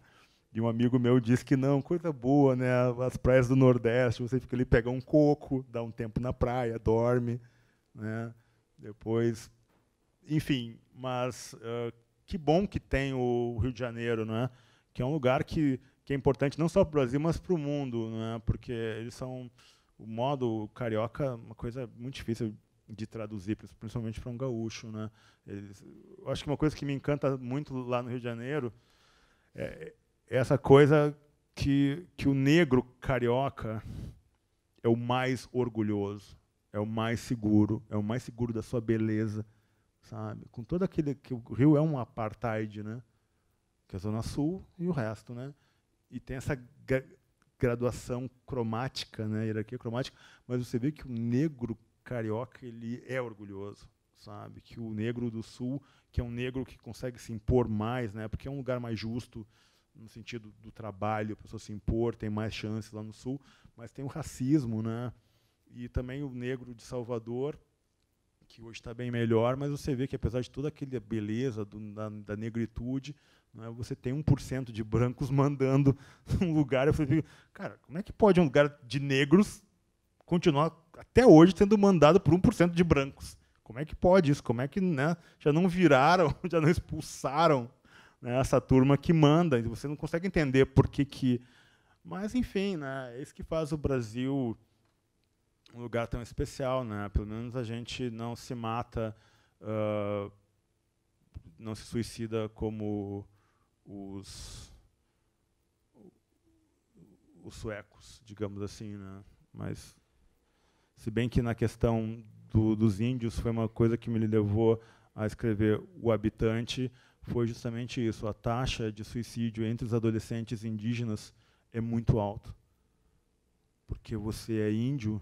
E um amigo meu disse que não, coisa boa, né? As praias do Nordeste, você fica ali, pega um coco, dá um tempo na praia, dorme, né? Depois, enfim, mas uh, que bom que tem o Rio de Janeiro, né? que é um lugar que, que é importante não só para o Brasil, mas para o mundo, né? porque eles são o modo carioca é uma coisa muito difícil de traduzir, principalmente para um gaúcho. Né? Eles, eu acho que uma coisa que me encanta muito lá no Rio de Janeiro é, é essa coisa que, que o negro carioca é o mais orgulhoso, é o mais seguro, é o mais seguro da sua beleza, sabe? Com todo aquele que o Rio é um apartheid, né? Que é a zona sul e o resto, né? E tem essa gra graduação cromática, né? Hierarquia cromática, mas você vê que o negro carioca ele é orgulhoso, sabe? Que o negro do sul, que é um negro que consegue se impor mais, né? Porque é um lugar mais justo no sentido do trabalho, a pessoa se impor, tem mais chances lá no sul, mas tem o racismo, né? E também o negro de Salvador que hoje está bem melhor, mas você vê que apesar de toda aquela beleza do, da, da, negritude, né, você tem 1% de brancos mandando um lugar. Eu falei, cara, como é que pode um lugar de negros continuar até hoje sendo mandado por 1% de brancos? Como é que pode isso? Como é que né, já não viraram, já não expulsaram né, essa turma que manda? Você não consegue entender por que que... Mas, enfim, né, é isso que faz o Brasil um lugar tão especial, né? Pelo menos a gente não se mata, uh, não se suicida como os os suecos, digamos assim, né? Mas se bem que na questão do, dos índios foi uma coisa que me levou a escrever o habitante foi justamente isso. A taxa de suicídio entre os adolescentes indígenas é muito alta. Porque você é índio,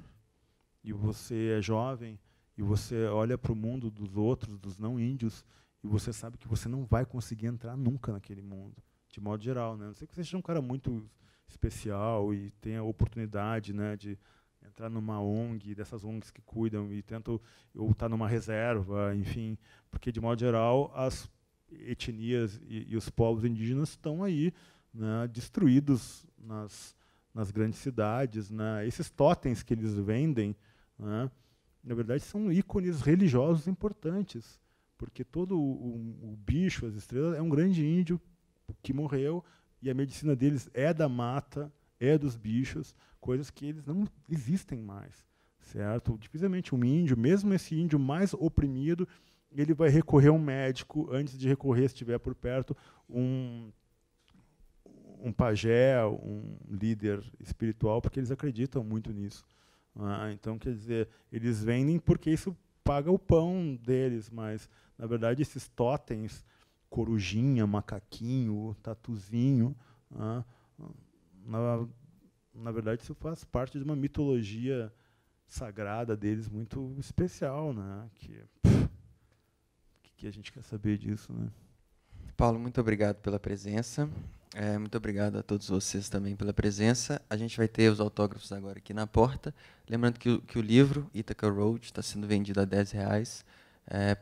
e você é jovem e você olha para o mundo dos outros, dos não índios, e você sabe que você não vai conseguir entrar nunca naquele mundo, de modo geral, né? Não sei que você seja um cara muito especial e tenha a oportunidade, né, de entrar numa ONG, dessas ONGs que cuidam e tento ou estar tá numa reserva, enfim, porque de modo geral as etnias e, e os povos indígenas estão aí, né, destruídos nas nas grandes cidades, né? Esses totens que eles vendem, né? Na verdade, são ícones religiosos importantes, porque todo o, o bicho, as estrelas, é um grande índio que morreu e a medicina deles é da mata, é dos bichos, coisas que eles não existem mais, certo? Dificilmente um índio, mesmo esse índio mais oprimido, ele vai recorrer a um médico antes de recorrer, se estiver por perto, um um pajé, um líder espiritual, porque eles acreditam muito nisso. Ah, então, quer dizer, eles vendem porque isso paga o pão deles, mas, na verdade, esses totens, corujinha, macaquinho, tatuzinho, ah, na, na verdade, isso faz parte de uma mitologia sagrada deles muito especial, né? Que pff, que a gente quer saber disso, né? Paulo, muito obrigado pela presença. É, muito obrigado a todos vocês também pela presença. A gente vai ter os autógrafos agora aqui na porta. Lembrando que o, que o livro Ithaca Road está sendo vendido a 10 reais. É,